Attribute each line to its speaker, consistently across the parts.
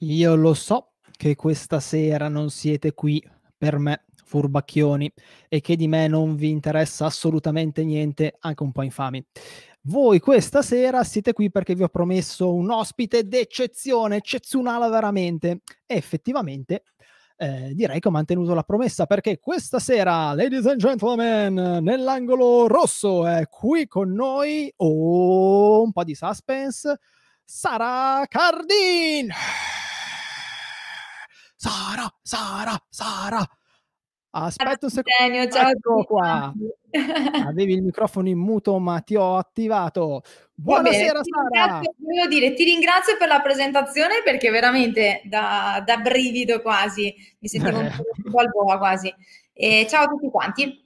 Speaker 1: Io lo so che questa sera non siete qui per me, furbacchioni, e che di me non vi interessa assolutamente niente, anche un po' infami. Voi questa sera siete qui perché vi ho promesso un ospite d'eccezione, eccezionale veramente. E effettivamente eh, direi che ho mantenuto la promessa perché questa sera, ladies and gentlemen, nell'angolo rosso è qui con noi, oh, un po' di suspense, Sara Cardin. Sara, Sara, Sara. Aspetta un secondo, ecco qua. Avevi il microfono in muto, ma ti ho attivato. Buonasera, Sara.
Speaker 2: Volevo dire, ti ringrazio per la presentazione perché veramente da, da brivido quasi, mi sentivo un po' al boa quasi. E ciao a tutti quanti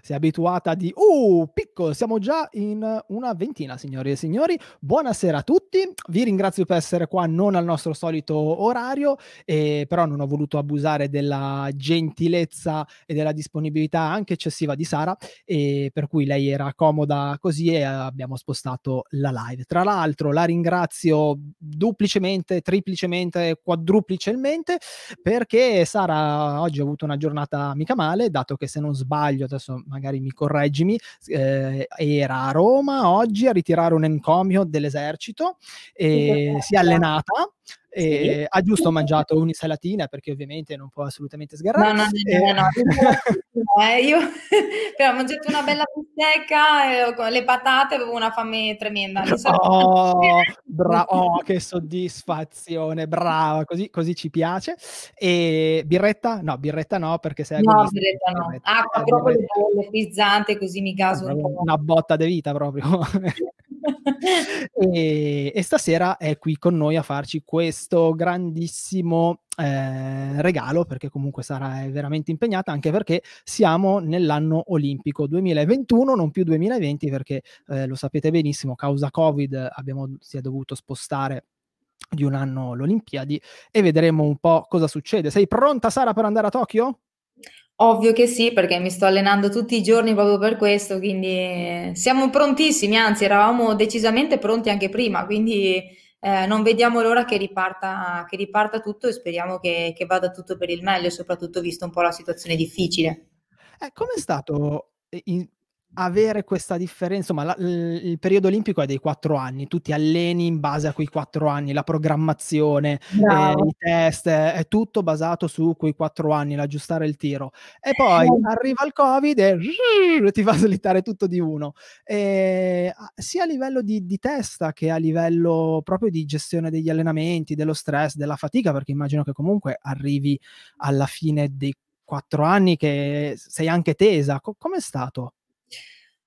Speaker 1: si è abituata di... Uh, piccolo, siamo già in una ventina, signori e signori. Buonasera a tutti, vi ringrazio per essere qua, non al nostro solito orario, eh, però non ho voluto abusare della gentilezza e della disponibilità anche eccessiva di Sara, eh, per cui lei era comoda così e abbiamo spostato la live. Tra l'altro la ringrazio duplicemente, triplicemente, quadruplicemente, perché Sara oggi ha avuto una giornata mica male, dato che se non sbaglio, adesso adesso magari mi correggimi, eh, era a Roma oggi a ritirare un encomio dell'esercito e esatto. si è allenata e sì. Ah, ha giusto mangiato un'insalatina perché ovviamente non può assolutamente sgarrare. No, no, no,
Speaker 2: no, no. eh, io però ho mangiato una bella bistecca con le patate, avevo una fame tremenda. Oh,
Speaker 1: bra- oh, che soddisfazione, brava, così, così, ci piace. E birretta? No, birretta no perché sei No, birretta
Speaker 2: no. Birretta, Acqua, ah, proprio le, frizzante così mi gaso un po'. Una
Speaker 1: botta di vita proprio. e, e, stasera è qui con noi a farci questo grandissimo eh, regalo, perché comunque sarà veramente impegnata, anche perché siamo nell'anno olimpico 2021, non più 2020, perché eh, lo sapete benissimo, causa Covid abbiamo, si è dovuto spostare di un anno le Olimpiadi e vedremo un po' cosa succede. Sei pronta Sara per andare a Tokyo?
Speaker 2: Ovvio che sì, perché mi sto allenando tutti i giorni proprio per questo, quindi eh, siamo prontissimi, anzi eravamo decisamente pronti anche prima, quindi eh, non vediamo l'ora che riparta, che riparta tutto e speriamo che, che, vada tutto per il meglio, soprattutto visto un po' la situazione
Speaker 1: difficile. Eh, Come è stato eh, in, avere questa differenza, insomma, la, il periodo olimpico è dei quattro anni, tu ti alleni in base a quei quattro anni, la programmazione, no. eh, i test, eh, è tutto basato su quei quattro anni, l'aggiustare il tiro. E eh, poi no. Eh. arriva il Covid e rrr, ti fa slittare tutto di uno, e, sia a livello di, di, testa che a livello proprio di gestione degli allenamenti, dello stress, della fatica, perché immagino che comunque arrivi alla fine dei quattro anni che sei anche tesa. Co- è stato?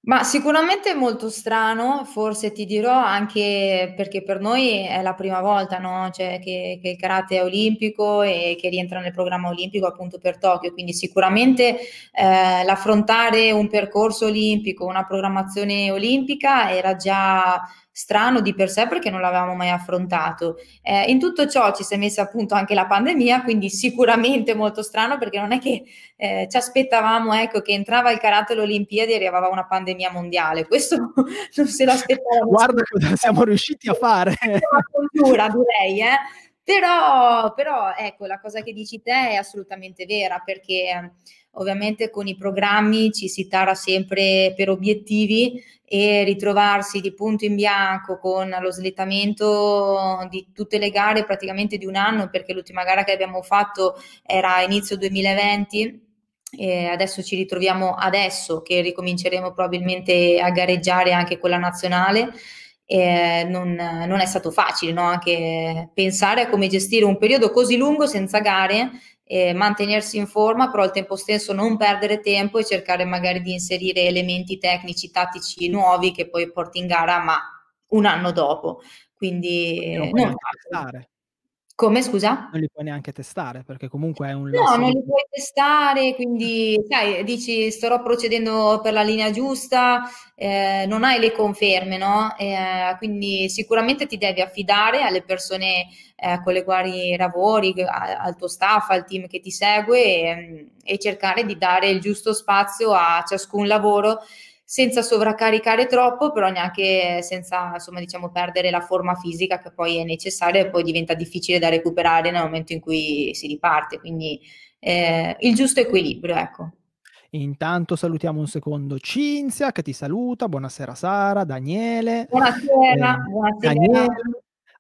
Speaker 2: Ma sicuramente è molto strano, forse ti dirò anche perché per noi è la prima volta no? cioè che, che, il karate è olimpico e che rientra nel programma olimpico appunto per Tokyo, quindi sicuramente eh, l'affrontare un percorso olimpico, una programmazione olimpica era già strano di per sé perché non l'avevamo mai affrontato. Eh, in tutto ciò ci si è messa appunto anche la pandemia, quindi sicuramente molto strano perché non è che eh, ci aspettavamo ecco, che entrava il carattere Olimpiadi e arrivava una pandemia mondiale, questo non se l'aspettavamo. Guarda cosa siamo riusciti a fare. Una cultura direi, eh? però, però ecco la cosa che dici te è assolutamente vera perché... Ovviamente con i programmi ci si tara sempre per obiettivi e ritrovarsi di punto in bianco con lo slittamento di tutte le gare praticamente di un anno, perché l'ultima gara che abbiamo fatto era inizio 2020 e adesso ci ritroviamo adesso che ricominceremo probabilmente a gareggiare anche con la nazionale. Eh, non, non, è stato facile no? anche pensare a come gestire un periodo così lungo senza gare eh, mantenersi in forma, però al tempo stesso non perdere tempo e cercare magari di inserire elementi tecnici, tattici nuovi che poi porti in gara, ma un anno dopo. Quindi eh, non, non
Speaker 1: come scusa? Non li puoi neanche testare perché comunque è un... No, non li puoi
Speaker 2: testare, quindi sai, dici starò procedendo per la linea giusta, eh, non hai le conferme, no? Eh, quindi sicuramente ti devi affidare alle persone eh, con le quali lavori, al tuo staff, al team che ti segue e, ehm, e cercare di dare il giusto spazio a ciascun lavoro senza sovraccaricare troppo, però neanche senza insomma, diciamo, perdere la forma fisica che poi è necessaria e poi diventa difficile da recuperare nel momento in cui si riparte. Quindi eh, il giusto equilibrio,
Speaker 1: ecco. Intanto salutiamo un secondo Cinzia che ti saluta, buonasera Sara, Daniele. Buonasera, eh, buonasera. Daniele,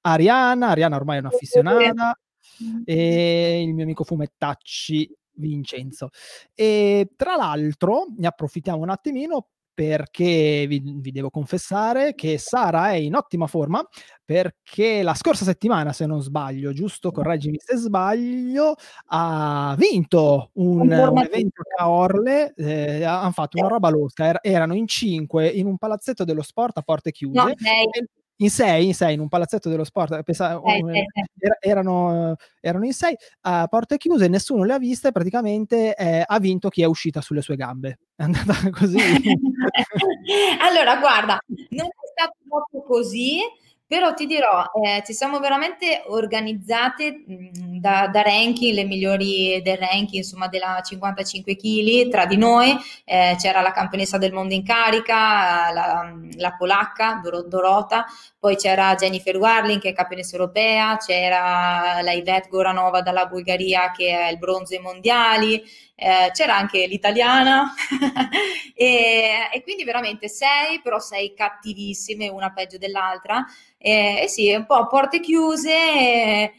Speaker 1: Ariana, Ariana ormai è un'affissionata mm-hmm. e il mio amico Fumettacci Vincenzo. E tra l'altro ne approfittiamo un attimino perché vi, vi, devo confessare che Sara è in ottima forma perché la scorsa settimana, se non sbaglio, giusto, correggimi se sbaglio, ha vinto un, un evento a Orle, eh, hanno fatto una roba losca, er- erano in cinque in un palazzetto dello sport a porte chiuse. No, sei in sei, in sei, in un palazzetto dello sport, pensavo, eh, eh, oh, eh era, erano, eh, erano, in sei, a porte chiuse, nessuno le ha viste, praticamente eh, ha vinto chi è uscita sulle sue gambe. È andata così.
Speaker 2: allora, guarda, non è stato proprio così, però ti dirò, eh, ci siamo veramente organizzate mm, da, da, ranking, le migliori del ranking, insomma, della 55 kg tra di noi. Eh, c'era la campionessa del mondo in carica, la, la polacca Dorota, poi c'era Jennifer Warling che è campionessa europea, c'era la Ivette Goranova dalla Bulgaria che è il bronzo ai mondiali, eh, c'era anche l'italiana e, e, quindi veramente sei, però sei cattivissime, una peggio dell'altra e, e sì, un po' a porte chiuse, eh,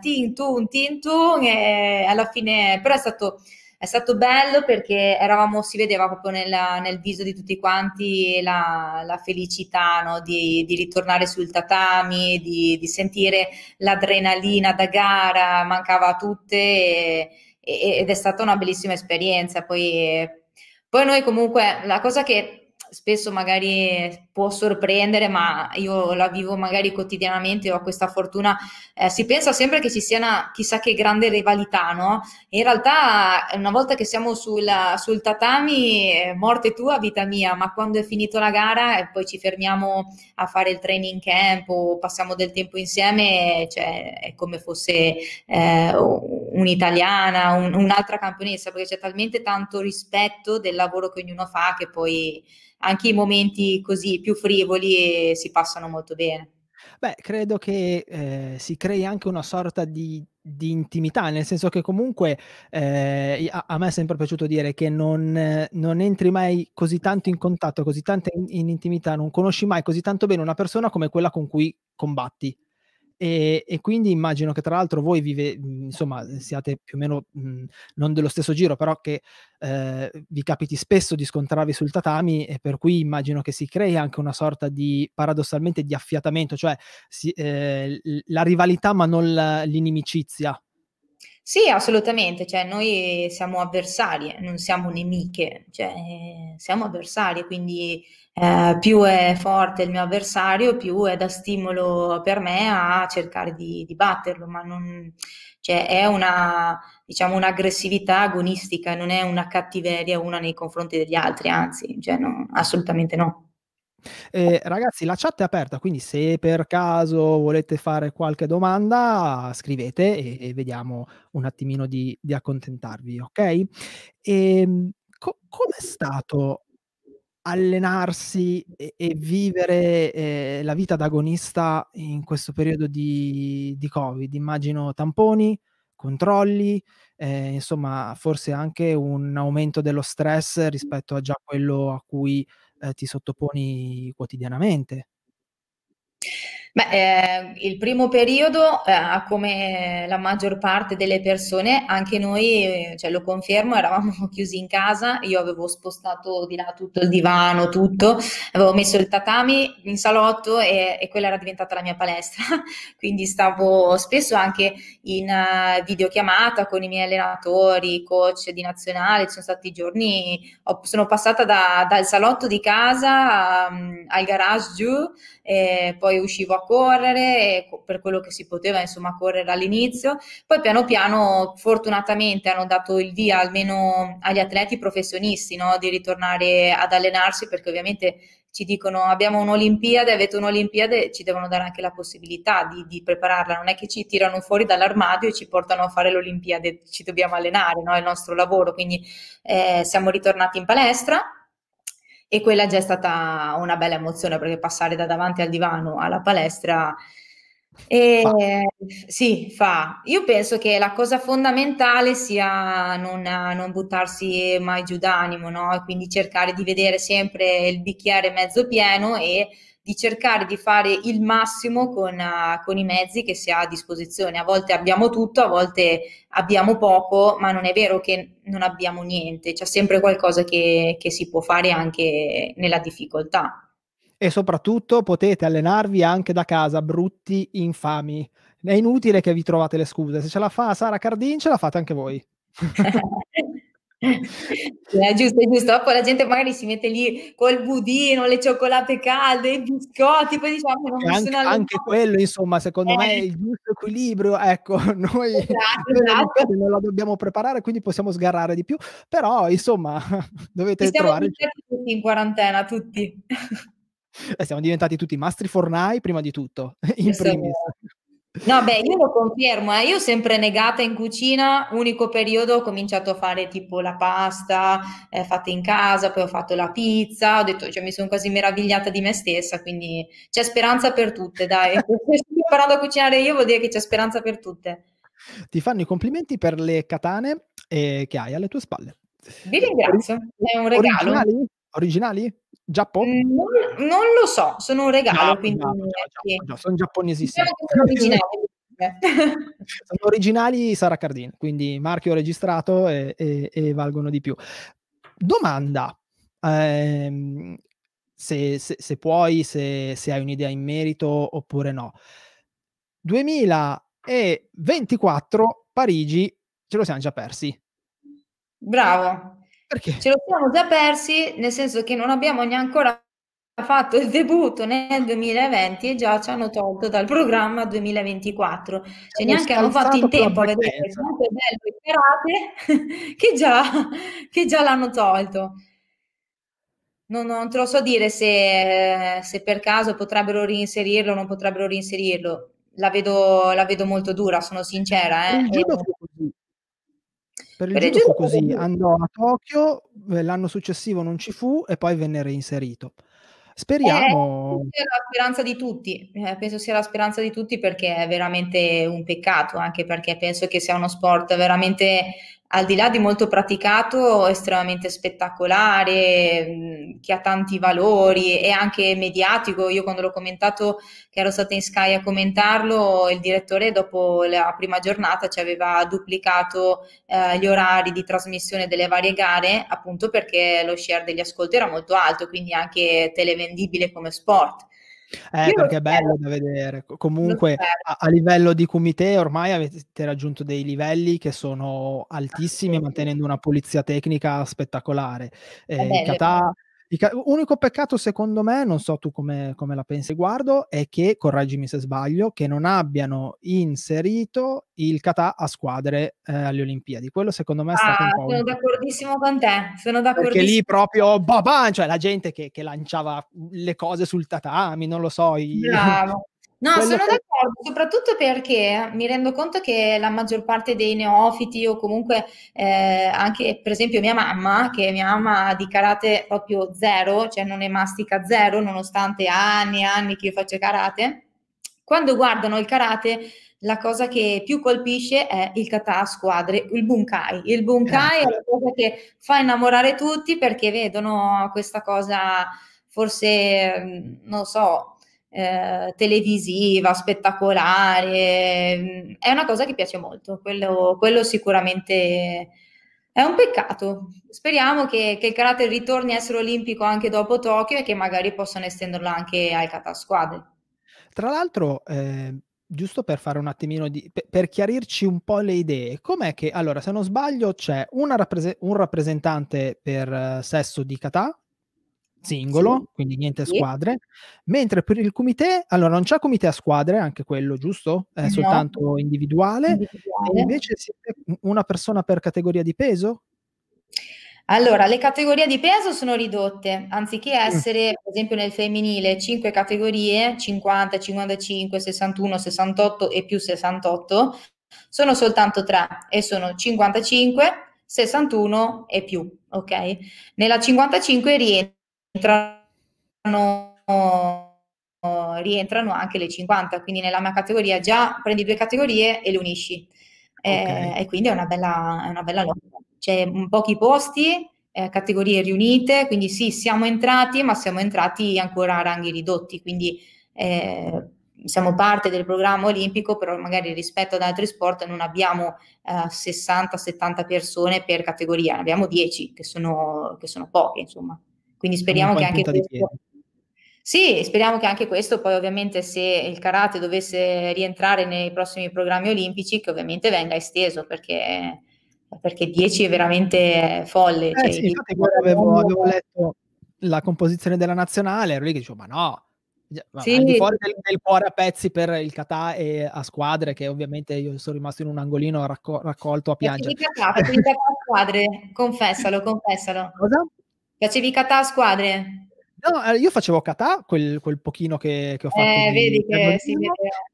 Speaker 2: tintun, tintun e alla fine però è stato è stato bello perché eravamo, si vedeva proprio nella, nel viso di tutti quanti la, la felicità no? di, di, ritornare sul tatami, di, di, sentire l'adrenalina da gara, mancava a tutte e, e, ed è stata una bellissima esperienza. Poi, poi noi comunque la cosa che spesso magari può sorprendere, ma io la vivo magari quotidianamente, ho questa fortuna. Eh, si pensa sempre che ci sia una chissà che grande rivalità, no? In realtà, una volta che siamo sulla, sul tatami, eh, morte tua, vita mia, ma quando è finita la gara e eh, poi ci fermiamo a fare il training camp o passiamo del tempo insieme, cioè, è come fosse eh, un'italiana, un, un'altra campionessa, perché c'è talmente tanto rispetto del lavoro che ognuno fa che poi anche i momenti così più frivoli si passano molto bene.
Speaker 1: Beh, credo che eh, si crei anche una sorta di, di, intimità, nel senso che comunque eh, a, a, me è sempre piaciuto dire che non, non, entri mai così tanto in contatto, così tanto in, in intimità, non conosci mai così tanto bene una persona come quella con cui combatti e, e, quindi immagino che tra l'altro voi vive, mhmm, insomma, siate più o meno mh, mhmm, non dello stesso giro, però che eh, vi capiti spesso di scontrarvi sul tatami e per cui immagino che si crei anche una sorta di paradossalmente di affiatamento, cioè si, eh, la rivalità ma non la, l'inimicizia.
Speaker 2: Sì, assolutamente, cioè, noi siamo avversarie, eh, non siamo nemiche, cioè, eh, siamo avversarie, quindi
Speaker 1: eh, più è
Speaker 2: forte il mio avversario, più è da stimolo per me a cercare di, di batterlo, ma non, cioè, è una, diciamo, un'aggressività agonistica, non è una cattiveria una nei confronti degli altri, anzi, cioè, no, assolutamente no.
Speaker 1: Eh, ragazzi, la chat è aperta, quindi se per caso volete fare qualche domanda, scrivete e, e vediamo un attimino di, di accontentarvi, ok? E, ehm, co- com'è stato allenarsi e, e vivere eh, la vita d'agonista in questo periodo di, di Covid. Immagino tamponi, controlli, eh, insomma forse anche un aumento dello stress rispetto a già quello a cui eh, ti sottoponi quotidianamente.
Speaker 2: Beh, eh, il primo periodo, eh, come la maggior parte delle persone, anche noi, eh, cioè, lo confermo, eravamo chiusi in casa, io avevo spostato di là tutto il divano, tutto, avevo messo il tatami in salotto e, e quella era diventata la mia palestra, quindi stavo spesso anche in uh, videochiamata con i miei allenatori, coach di nazionale, ci sono stati giorni, ho, sono passata da, dal salotto di casa um, al garage giù, e poi uscivo a correre per quello che si poteva insomma correre all'inizio, poi piano piano fortunatamente hanno dato il via almeno agli atleti professionisti no? di ritornare ad allenarsi perché ovviamente ci dicono abbiamo un'Olimpiade, avete un'Olimpiade, ci devono dare anche la possibilità di, di, prepararla, non è che ci tirano fuori dall'armadio e ci portano a fare l'Olimpiade, ci dobbiamo allenare, no? è il nostro lavoro, quindi eh, siamo ritornati in palestra e quella già è stata una bella emozione perché passare da davanti al divano alla palestra e, fa. sì, fa. Io penso che la cosa fondamentale sia non, non buttarsi mai giù d'animo, no? E quindi cercare di vedere sempre il bicchiere mezzo pieno e di cercare di fare il massimo con, uh, con i mezzi che si ha a disposizione. A volte abbiamo tutto, a volte abbiamo poco, ma non è vero che non abbiamo niente, c'è sempre qualcosa che, che si può fare anche nella difficoltà.
Speaker 1: E soprattutto potete allenarvi anche da casa, brutti infami. È inutile che vi trovate le scuse, se ce la fa Sara Cardin ce la fate anche voi. È eh,
Speaker 2: giusto, è giusto. Dopo la gente magari si mette lì col budino, le cioccolate calde, i biscotti, poi diciamo non anche, anche
Speaker 1: quello, insomma, secondo eh. me è il giusto equilibrio. Ecco, noi esatto, esatto. non la dobbiamo preparare, quindi possiamo sgarrare di più, però insomma, dovete Ci trovare
Speaker 2: tutti in quarantena, tutti.
Speaker 1: Eh, siamo diventati tutti mastri fornai prima di tutto, in primis.
Speaker 2: No, beh, io lo confermo, eh. io sempre negata in cucina, unico periodo ho cominciato a fare tipo la pasta eh, fatta in casa, poi ho fatto la pizza, ho detto, cioè mi sono quasi meravigliata di me stessa, quindi c'è speranza per tutte, dai. Se sto imparando a cucinare io vuol dire che c'è speranza per tutte.
Speaker 1: Ti fanno i complimenti per le katane eh, che hai alle tue spalle. Vi ringrazio, è un regalo. Originali? Originali? Giappone? Mm, non, non, lo so, sono un regalo, no, ah, quindi... No, no, sono Sono originali. sono originali Sara Cardin, quindi marchio registrato e, e, e valgono di più. Domanda, eh, se, se, se, puoi, se, se hai un'idea in merito oppure no. 2024 Parigi ce lo siamo già persi.
Speaker 2: Bravo, perché? Ce lo siamo già persi, nel senso che non abbiamo neanche ancora fatto il debutto nel 2020 e già ci hanno tolto dal programma 2024. Cioè, neanche hanno fatto in tempo a vedere quanto è bello il karate che già, che già l'hanno tolto. Non, non, te lo so dire se, se, per caso potrebbero reinserirlo o non potrebbero reinserirlo. La vedo, la vedo molto dura, sono sincera. Eh.
Speaker 1: Il judo eh, fu per il, per fu così, andò a Tokyo, eh, l'anno successivo non ci fu e poi venne reinserito. Eh, Speriamo. Eh,
Speaker 2: la speranza di tutti, eh, penso sia la speranza di tutti perché è veramente un peccato, anche perché penso che sia uno sport veramente al di là di molto praticato, estremamente spettacolare, mm, che ha tanti valori e anche mediatico. Io quando l'ho commentato, che ero stata in Sky a commentarlo, il direttore dopo la prima giornata ci aveva duplicato eh, gli orari di trasmissione delle varie gare, appunto perché lo share degli ascolti era molto alto, quindi anche televendibile come sport.
Speaker 1: Eh, perché è bello da vedere. Comunque, a, a, livello di comité, ormai avete raggiunto dei livelli che sono altissimi, mantenendo una pulizia tecnica spettacolare. Eh, Kata L'unico peccato secondo me, non so tu come, come la pensi riguardo, è che, correggimi se sbaglio, che non abbiano inserito il Qatar a squadre eh, alle Olimpiadi. Quello secondo me è stato ah, un po'... Sono un...
Speaker 2: d'accordissimo con te, sono d'accordissimo. Perché lì
Speaker 1: proprio, babà, cioè la gente che, che lanciava le cose sul tatami, non lo so. I... Bravo.
Speaker 2: No, Quello sono che... d'accordo, soprattutto perché mi rendo conto che la maggior parte dei neofiti o comunque eh, anche per esempio mia mamma, che mia mamma di karate proprio zero, cioè non è mastica zero, nonostante anni e anni che io faccio karate, quando guardano il karate la cosa che più colpisce è il kata a squadre, il bunkai. Il bunkai eh. è la esatto. cosa che fa innamorare tutti perché vedono questa cosa forse, mm, non so, eh, televisiva, spettacolare, mm, è una cosa che piace molto, quello, quello sicuramente è un peccato. Speriamo che, che, il carattere ritorni a essere olimpico anche dopo Tokyo e che magari possano estenderlo anche al catasquadre.
Speaker 1: Tra l'altro, eh, giusto per fare un attimino di, per, per, chiarirci un po' le idee, com'è che allora, se non sbaglio, c'è rapprese- un rappresentante per eh, sesso di Catà, singolo, sì. quindi niente sì. squadre, mentre per il comité, allora non c'è comité a squadre, anche quello giusto, è no. soltanto individuale, individuale. E invece siete una persona per categoria di peso? Allora, le
Speaker 2: categorie di peso sono ridotte, anziché mm. essere, per esempio, nel femminile 5 categorie, 50, 55, 61, 68 e più 68, sono soltanto 3 e sono 55, 61 e più, ok? Nella 55 rientra rientrano, rientrano anche le 50, quindi nella mia categoria già prendi due categorie e le unisci. Eh, okay. Eh, e quindi è una bella, è una bella lotta. C'è pochi posti, eh, categorie riunite, quindi sì, siamo entrati, ma siamo entrati ancora a ranghi ridotti, quindi eh, siamo parte del programma olimpico, però magari rispetto ad altri sport non abbiamo 60-70 eh, persone per categoria, ne abbiamo 10, che sono, che sono poche, insomma. Quindi speriamo che anche questo... Sì, speriamo che anche questo poi ovviamente se il karate dovesse rientrare nei prossimi programmi olimpici che ovviamente venga esteso perché, perché 10 è veramente folle. Eh cioè, sì, infatti quando avevo, avevo,
Speaker 1: letto la composizione della nazionale ero lì che dicevo ma no, ma sì. al di fuori del, del, cuore a pezzi per il kata e a squadre che ovviamente io sono rimasto in un angolino racco- raccolto a piangere. Il
Speaker 2: kata, il kata a squadre, confessalo, confessalo. Cosa? Piacevi Catà a squadre?
Speaker 1: No, eh, io facevo kata, quel, quel pochino che, che, ho fatto. Eh, vedi che sì,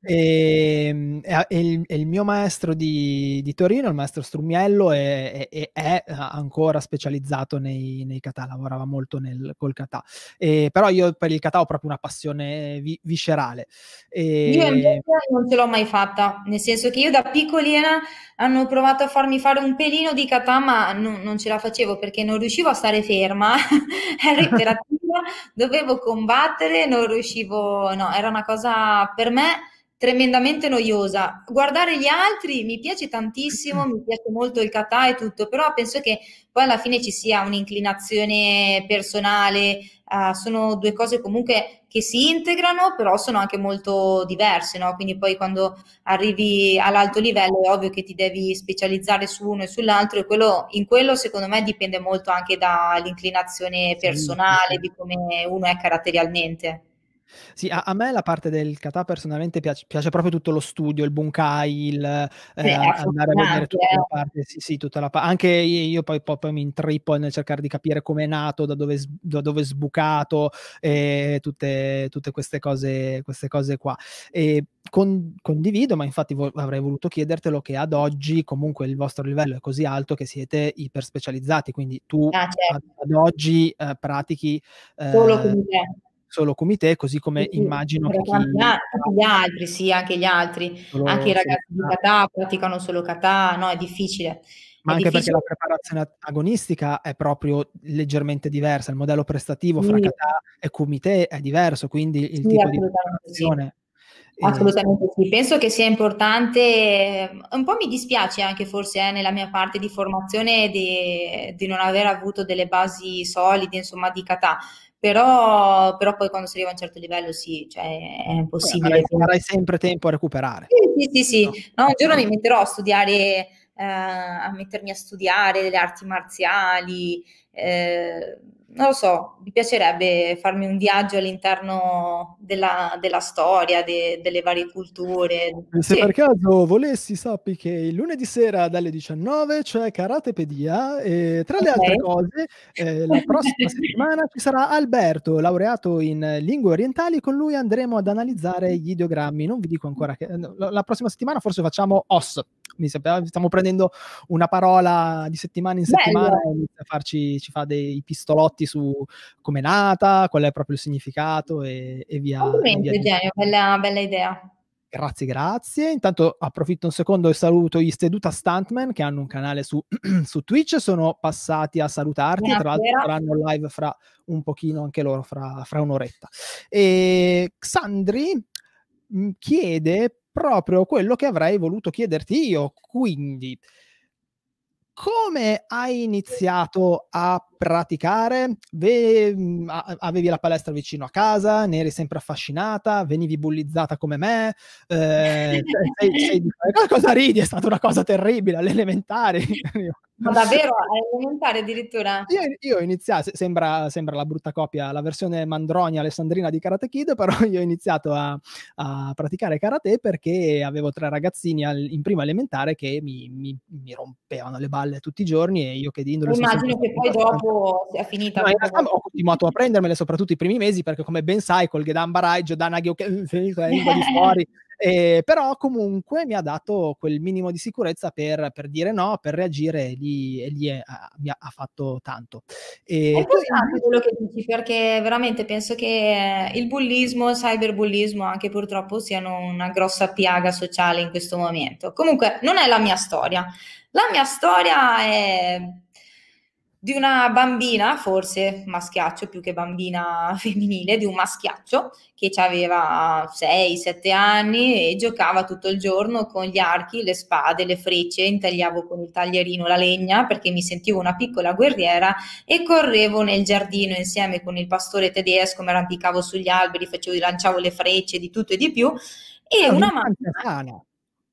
Speaker 1: ehm, e, e, e, il, e, il, mio maestro di, di Torino, il maestro Strumiello, è, è, è eh, ancora specializzato nei, nei, kata, lavorava molto nel, col kata. però io per il kata ho proprio una passione vi, viscerale. Io ehm, invece
Speaker 2: non ce l'ho mai fatta, nel senso che io da piccolina hanno provato a farmi fare un pelino di kata, ma non, non ce la facevo perché non riuscivo a stare ferma, era iterativa dovevo combattere, non riuscivo, no, era una cosa per me tremendamente noiosa. Guardare gli altri mi piace tantissimo, mi piace molto il kata e tutto, però penso che poi alla fine ci sia un'inclinazione personale, uh, sono due cose comunque che si integrano, però sono anche molto diverse, no? Quindi poi quando arrivi all'alto livello è ovvio che ti devi specializzare su uno e sull'altro e quello, in quello secondo me dipende molto anche dall'inclinazione personale, di come uno è caratterialmente.
Speaker 1: Sì, a, a, me la parte del kata personalmente piace, piace, proprio tutto lo studio, il bunkai, il eh, andare a vedere tutta la parte, sì, sì, tutta la parte. Anche io poi, poi, poi mi intrippo nel cercare di capire come è nato, da dove, da dove è sbucato, e tutte, tutte, queste, cose, queste cose qua. E con, condivido, ma infatti vo- avrei voluto chiedertelo che ad oggi comunque il vostro livello è così alto che siete iper specializzati, quindi tu ah, certo. ad, ad, oggi eh, pratichi... Solo eh, con te solo Comité, così come sì, immagino che chi... anche
Speaker 2: gli altri, sì, anche gli altri, solo, anche i ragazzi sì, di Catà praticano solo Catà, no, è difficile.
Speaker 1: Ma anche difficile. perché la preparazione agonistica è proprio leggermente diversa, il modello prestativo sì. fra Catà e Comité è diverso, quindi il sì, tipo di preparazione... Assolutamente
Speaker 2: sì, penso che sia importante, un po' mi dispiace anche forse eh, nella mia parte di formazione di, di, non aver avuto delle basi solide, insomma, di Catà, però, però poi quando si arriva a un certo livello sì, cioè è eh,
Speaker 1: impossibile. Beh, avrai, avrai sempre tempo a recuperare.
Speaker 2: Sì, sì, sì. sì. No? un giorno mi metterò a studiare eh, a mettermi a studiare delle arti marziali, eh, non lo so, mi piacerebbe farmi un viaggio all'interno della, della storia, de, delle varie culture. Se sì. per
Speaker 1: caso volessi, sappi che il lunedì sera dalle 19 c'è Karatepedia e tra le okay. altre cose eh, la prossima settimana ci sarà Alberto, laureato in lingue orientali, con lui andremo ad analizzare gli ideogrammi, non vi dico ancora che... Eh, la prossima settimana forse facciamo OSS quindi ah, stiamo prendendo una parola di settimana in settimana Bello. e farci, ci fa dei pistolotti su come è nata, qual è proprio il significato e, e via. Ovviamente, e
Speaker 2: bella, bella idea.
Speaker 1: Grazie, grazie. Intanto approfitto un secondo e saluto gli Seduta Stuntman che hanno un canale su, su Twitch. Sono passati a salutarti. Buonasera. Tra l'altro saranno live fra un pochino anche loro, fra, fra un'oretta. E Xandri mm, chiede proprio quello che avrei voluto chiederti io. Quindi, come hai iniziato a praticare? Ve- mhmm, avevi la palestra vicino a casa, ne eri sempre affascinata, venivi bullizzata come me. Eh, sei, sei, sei, cosa ridi? È stata una cosa terribile, all'elementare. Ma davvero? Elementare addirittura? Io, io ho iniziato, sembra, sembra, la brutta copia, la versione mandronia alessandrina di Karate Kid, però io ho iniziato a, a praticare karate perché avevo tre ragazzini al, in prima elementare che mi, mi, mi, rompevano le balle tutti i giorni e io che di Immagino che poi
Speaker 2: dopo sia finita... No, realtà
Speaker 1: ho continuato a prendermele, soprattutto i primi mesi, perché come ben sai, col Gedan che Danaghi, okay, eh, eh, fuori... Eh, però comunque mi ha dato quel minimo di sicurezza per, per dire no, per reagire e lì, e lì è, eh, a, mi ha, ha, fatto tanto. E
Speaker 2: è quello che dici perché veramente penso che eh, il bullismo, il cyberbullismo anche purtroppo siano una grossa piaga sociale in questo momento. Comunque non è la mia storia. La mia storia è di una bambina, forse maschiaccio più che bambina femminile, di un maschiaccio che aveva 6-7 anni e giocava tutto il giorno con gli archi, le spade, le frecce, intagliavo con il taglierino la legna perché mi sentivo una piccola guerriera e correvo nel giardino insieme con il pastore tedesco, mi arrampicavo sugli alberi, facevo, lanciavo le frecce, di tutto e di più. E una mamma... Sana.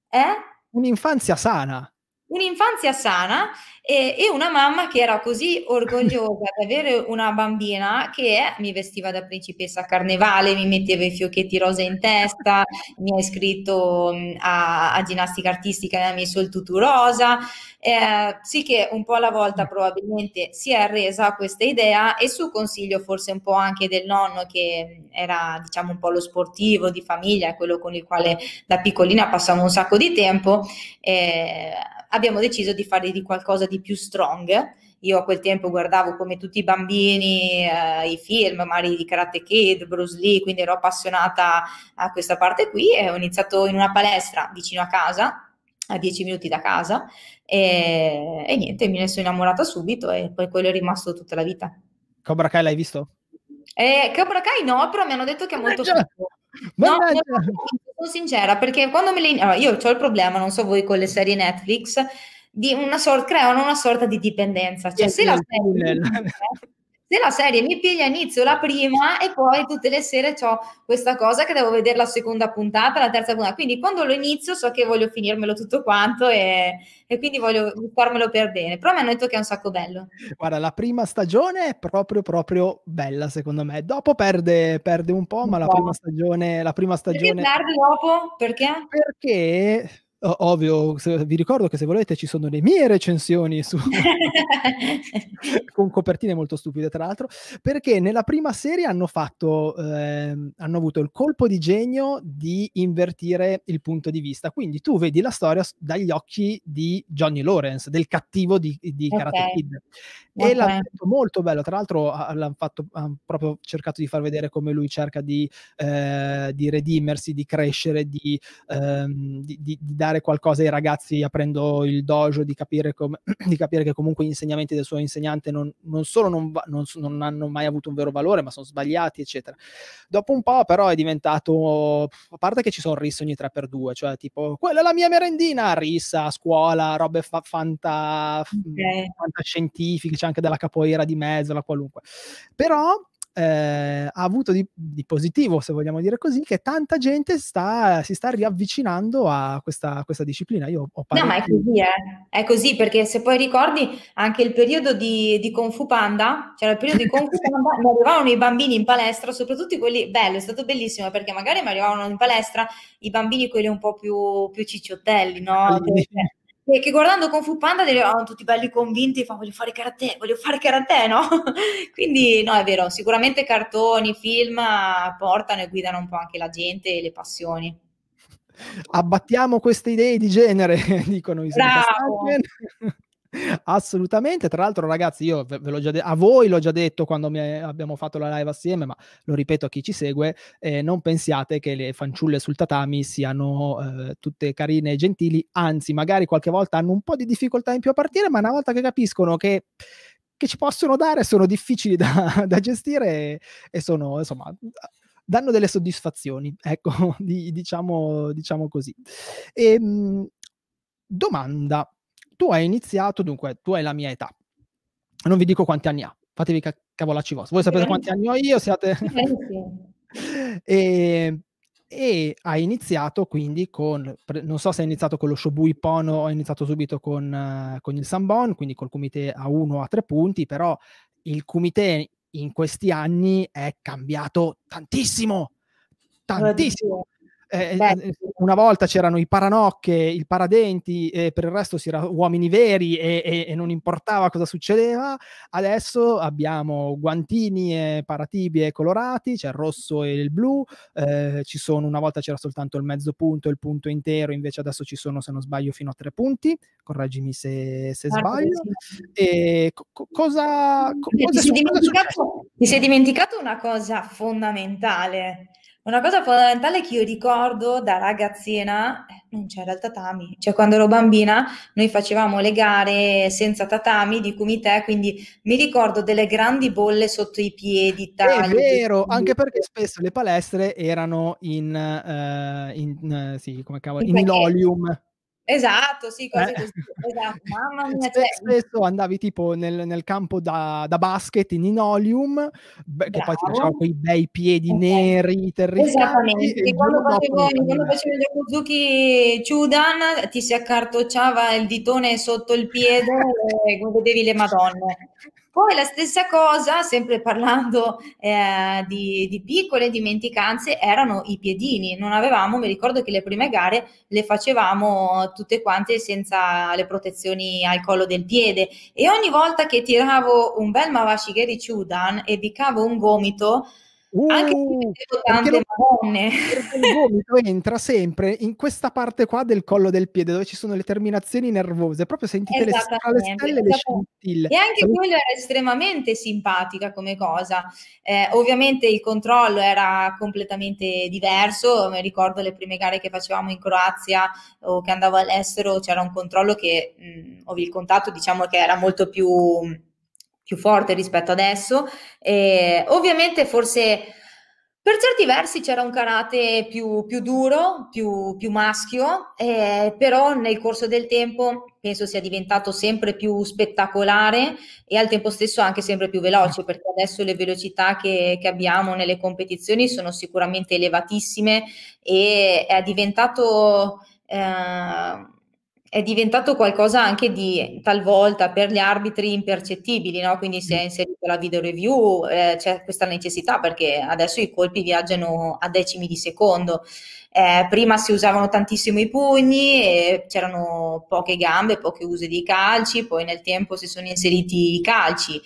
Speaker 2: Eh?
Speaker 1: Un'infanzia sana
Speaker 2: un'infanzia sana e, e, una mamma che era così orgogliosa di avere una bambina che mi vestiva da principessa a carnevale, mi metteva i fiocchetti rosa in testa, mi ha iscritto mm, a, a ginnastica artistica e ha messo il tutu rosa, eh, sì che un po' alla volta probabilmente si è arresa a questa idea e su consiglio forse un po' anche del nonno che mm, era diciamo un po' lo sportivo di famiglia, quello con il quale da piccolina passavo un sacco di tempo. Eh, abbiamo deciso di fare di qualcosa di più strong. Io a quel tempo guardavo come tutti i bambini eh, i film, magari di Karate Kid, Bruce Lee, quindi ero appassionata a questa parte qui e ho iniziato in una palestra vicino a casa, a dieci minuti da casa e, e niente, mi ne sono innamorata subito e poi quello è rimasto tutta la vita.
Speaker 1: Cobra Kai l'hai visto?
Speaker 2: Eh, Cobra Kai no, però mi hanno detto che è molto eh, cioè. No, sono sincera, perché quando me le... Allora, io ho il problema, non so voi, con le serie Netflix, di una sorta, creano una sorta di dipendenza. Cioè, sì, se la serie della serie mi piglia inizio la prima e poi tutte le sere ho questa cosa che devo vedere la seconda puntata, la terza puntata. Quindi quando lo inizio so che voglio finirmelo tutto quanto e, e quindi voglio farmelo per bene. Però mi hanno detto che è un sacco bello.
Speaker 1: Guarda, la prima stagione è proprio proprio bella secondo me. Dopo perde, perde un po', ma la prima stagione... La prima stagione... Perché perde dopo? Perché? Perché ovvio, se, vi ricordo che se volete ci sono le mie recensioni su... con copertine molto stupide tra l'altro, perché nella prima serie hanno fatto, eh, hanno avuto il colpo di genio di invertire il punto di vista, quindi tu vedi la storia dagli occhi di Johnny Lawrence, del cattivo di, di okay. Karate Kid.
Speaker 2: Okay. E l'ha fatto
Speaker 1: molto bello, tra l'altro l'hanno fatto, hanno proprio cercato di far vedere come lui cerca di, eh, di redimersi, di crescere, di, ehm, di, di dare insegnare qualcosa ai ragazzi aprendo il dojo, di capire, com- di capire che comunque gli insegnamenti del suo insegnante non, non solo non, va- non, non, hanno mai avuto un vero valore, ma sono sbagliati, eccetera. Dopo un po', però, è diventato. A parte che ci sono risse ogni 3 per 2 cioè tipo quella è la mia merendina, rissa a scuola, robe fa- fanta- okay. fantascientifiche, c'è anche della capoeira di mezzo, la qualunque. Però eh, ha avuto di, di, positivo, se vogliamo dire così, che tanta gente sta, si sta riavvicinando a questa, a questa disciplina. Io ho parlato. No, ma è così,
Speaker 2: eh. è così, perché se poi ricordi anche il periodo di, di Kung Fu Panda, c'era cioè il periodo di Kung Fu Panda, mi arrivavano i bambini in palestra, soprattutto quelli, bello, è stato bellissimo, perché magari mi arrivavano in palestra i bambini quelli un po' più, più cicciottelli, no? Perché, e che guardando con Fu Panda erano oh, tutti belli convinti, fa, voglio fare karate, voglio fare karate, no? Quindi no, è vero, sicuramente cartoni, film eh, portano e guidano un po' anche la gente e le passioni.
Speaker 1: Abbattiamo queste idee di genere, dicono i Bravo. Assolutamente, tra l'altro ragazzi, io ve, l'ho già de- a voi l'ho già detto quando è- abbiamo fatto la live assieme, ma lo ripeto a chi ci segue, eh, non pensiate che le fanciulle sul tatami siano eh, tutte carine e gentili, anzi magari qualche volta hanno un po' di difficoltà in più a partire, ma una volta che capiscono che che ci possono dare sono difficili da, da gestire e, e sono insomma danno delle soddisfazioni, ecco, di, diciamo, diciamo, così. E, ehm, domanda, tu hai iniziato, dunque, tu hai la mia età. Non vi dico quanti anni ha, fatevi ca- cavolacci vostri. Voi sapete quanti anni ho io, siate... Eh, e, e hai iniziato quindi con, non so se hai iniziato con lo Shobui Pono o hai iniziato subito con, eh, con il Sambon, quindi col comité a 1 a tre punti, però il comité in questi anni è cambiato tantissimo, tantissimo. Eh, eh, eh una volta c'erano i paranocche, il paradenti, e per il resto si era uomini veri e, e, e non importava cosa succedeva. Adesso abbiamo guantini e paratibie colorati, c'è il rosso e il blu, eh, ci sono, una volta c'era soltanto il mezzo punto, e il punto intero, invece adesso ci sono, se non sbaglio, fino a tre punti, correggimi se, se ah, sbaglio. E co- cosa... Co- ti, cosa sei
Speaker 2: ti, sei dimenticato una cosa fondamentale una cosa fondamentale che io ricordo da ragazzina, eh, non c'era il tatami, cioè quando ero bambina noi facevamo le gare senza tatami di kumite, quindi mi ricordo delle grandi bolle sotto i piedi. Tagli, È vero, anche
Speaker 1: perché spesso le palestre erano in, uh, in, uh, sì, come cavolo, in, in linoleum. Esatto, sì, cose eh. così. Esatto. Mamma mia, cioè... Spesso andavi tipo nel, nel campo da, da, basket in Inolium, beh, che poi ti facevano quei bei piedi okay. neri, terrificati. Esattamente, e quando, facevo, quando
Speaker 2: facevi gli Okuzuki Chudan ti si accartocciava il ditone sotto il piede e vedevi le madonne. Poi la stessa cosa, sempre parlando eh, di, di, piccole dimenticanze, erano i piedini. Non avevamo, mi ricordo che le prime gare le facevamo tutte quante senza le protezioni al collo del piede e ogni volta che tiravo un bel Mavashigeri Chudan e biccavo un gomito, Uh, Anche tante lo,
Speaker 1: madonne. Il gomito entra sempre in questa parte qua del collo del piede dove ci sono le terminazioni nervose, proprio sentite le, le stelle, le scintille. E anche Salute. quello era
Speaker 2: estremamente simpatica come cosa. Eh, ovviamente il controllo era completamente diverso, mi ricordo le prime gare che facevamo in Croazia o che andavo all'estero, c'era un controllo che, mh, mm, il contatto diciamo che era molto più più forte rispetto adesso. E ovviamente forse per certi versi c'era un karate più, più duro, più, più maschio, eh, però nel corso del tempo penso sia diventato sempre più spettacolare e al tempo stesso anche sempre più veloce, ah. perché adesso le velocità che, che abbiamo nelle competizioni sono sicuramente elevatissime e è diventato... Eh, è diventato qualcosa anche di talvolta per gli arbitri impercettibili, no? quindi si è mm. inserita la video review, eh, c'è questa necessità perché adesso i colpi viaggiano a decimi di secondo. Eh, prima si usavano tantissimo i pugni, c'erano poche gambe, poche use di calci, poi nel tempo si sono inseriti i calci.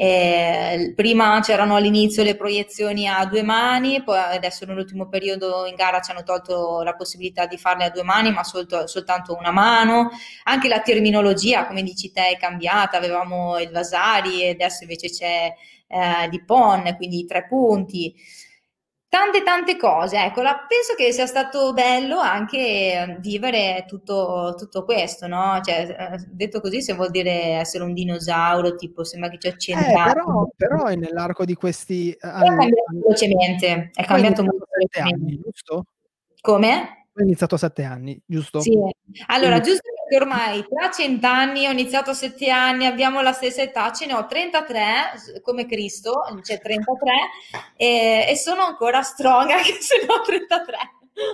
Speaker 2: Eh, prima c'erano all'inizio le proiezioni a due mani, poi adesso nell'ultimo periodo in gara ci hanno tolto la possibilità di farle a due mani, ma solto, soltanto una mano. Anche la terminologia, come dici te, è cambiata. Avevamo il Vasari e adesso invece c'è eh, Pon, quindi i tre punti. Tante tante cose, ecco, penso che sia stato bello anche eh, vivere tutto, tutto questo, no? Cioè, eh, detto così, se vuol dire essere un dinosauro, tipo, sembra che ci accenda. Eh, però, però
Speaker 1: nell'arco di questi... Però è cambiato velocemente, è cambiato molto velocemente. Anni, giusto? Come? hai iniziato a sette anni, giusto? Sì, allora Quindi... giusto
Speaker 2: perché ormai tra cent'anni ho iniziato a sette anni, abbiamo la stessa età, ce ne ho 33 come Cristo, cioè 33 e, e sono ancora stronga che ce ne ho 33.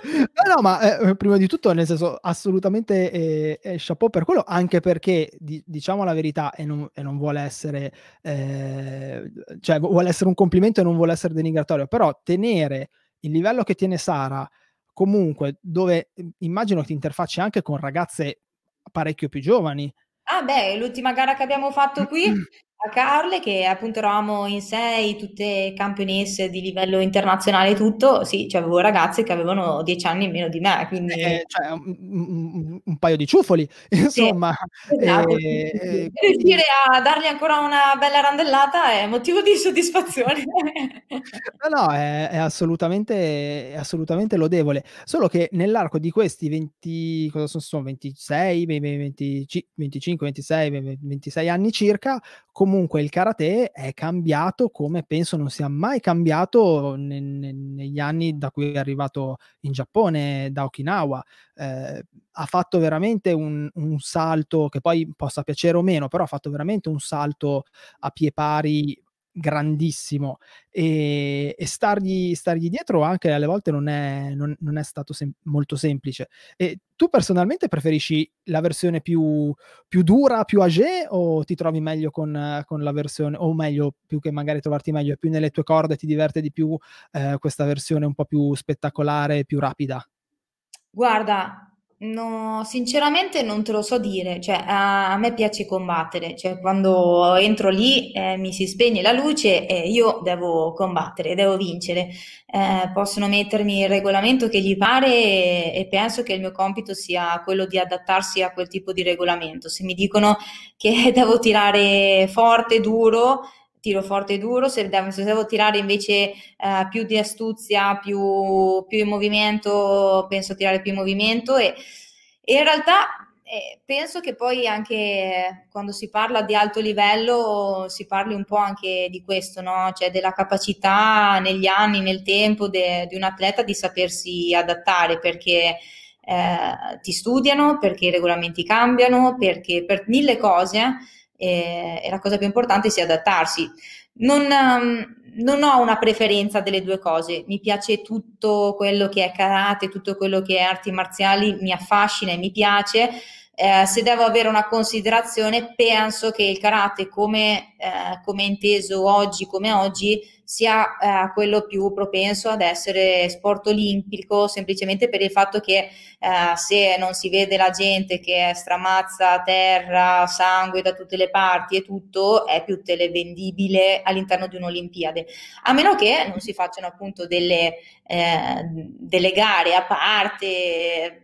Speaker 1: No, no, ma eh, eh, prima di tutto, nel senso, assolutamente eh, eh, chapeau per quello, anche perché di, diciamo la verità e non, e non vuole essere, eh, cioè vuole essere un complimento e non vuole essere denigratorio, però tenere il livello che tiene Sara comunque dove mhmm, immagino che ti interfacci anche con ragazze parecchio più giovani. Ah
Speaker 2: beh, l'ultima gara che abbiamo fatto qui a Carle che appunto eravamo in sei, tutte campionesse di livello internazionale e tutto, sì, cioè avevo ragazze che avevano dieci anni in meno di me, quindi... Eh, cioè,
Speaker 1: un, un, paio di ciufoli,
Speaker 2: insomma. Sì, esatto. eh, eh, riuscire a dargli ancora una bella randellata è motivo di soddisfazione.
Speaker 1: no, no, è, è, assolutamente, è assolutamente lodevole, solo che nell'arco di questi 20, cosa sono, sono 26, 25, 26, 26 anni circa, comunque comunque il karate è cambiato come penso non sia mai cambiato ne, ne, negli anni da cui è arrivato in Giappone, da Okinawa. Eh, ha fatto veramente un, un, salto che poi possa piacere o meno, però ha fatto veramente un salto a pie pari grandissimo e, e stargli, stargli, dietro anche alle volte non è, non, non è stato sem- molto semplice. E tu personalmente preferisci la versione più, più dura, più age o ti trovi meglio con, con, la versione, o meglio, più che magari trovarti meglio, è più nelle tue corde, ti diverte di più eh, questa versione un po' più spettacolare, più rapida?
Speaker 2: Guarda, No, sinceramente non te lo so dire, cioè a, a me piace combattere, cioè quando entro lì eh, mi si spegne la luce e io devo combattere, devo vincere. Eh, possono mettermi il regolamento che gli pare e, e, penso che il mio compito sia quello di adattarsi a quel tipo di regolamento. Se mi dicono che devo tirare forte, duro, tiro forte e duro, se devo, se devo tirare invece eh, più di astuzia, più, più, in movimento, penso a tirare più in movimento e, e in realtà eh, penso che poi anche quando si parla di alto livello si parli un po' anche di questo, no? cioè della capacità negli anni, nel tempo di un atleta di sapersi adattare perché eh, ti studiano, perché i regolamenti cambiano, perché per mille cose e, e la cosa più importante sia adattarsi. Non, ehm, non, ho una preferenza delle due cose, mi piace tutto quello che è karate, tutto quello che è arti marziali, mi affascina e mi piace, eh, se devo avere una considerazione, penso che il karate come, eh, come inteso oggi, come oggi, sia eh, quello più propenso ad essere sport olimpico, semplicemente per il fatto che eh, se non si vede la gente che stramazza terra, sangue da tutte le parti e tutto, è più televendibile all'interno di un'Olimpiade. A meno che non si facciano appunto delle, eh, delle gare a parte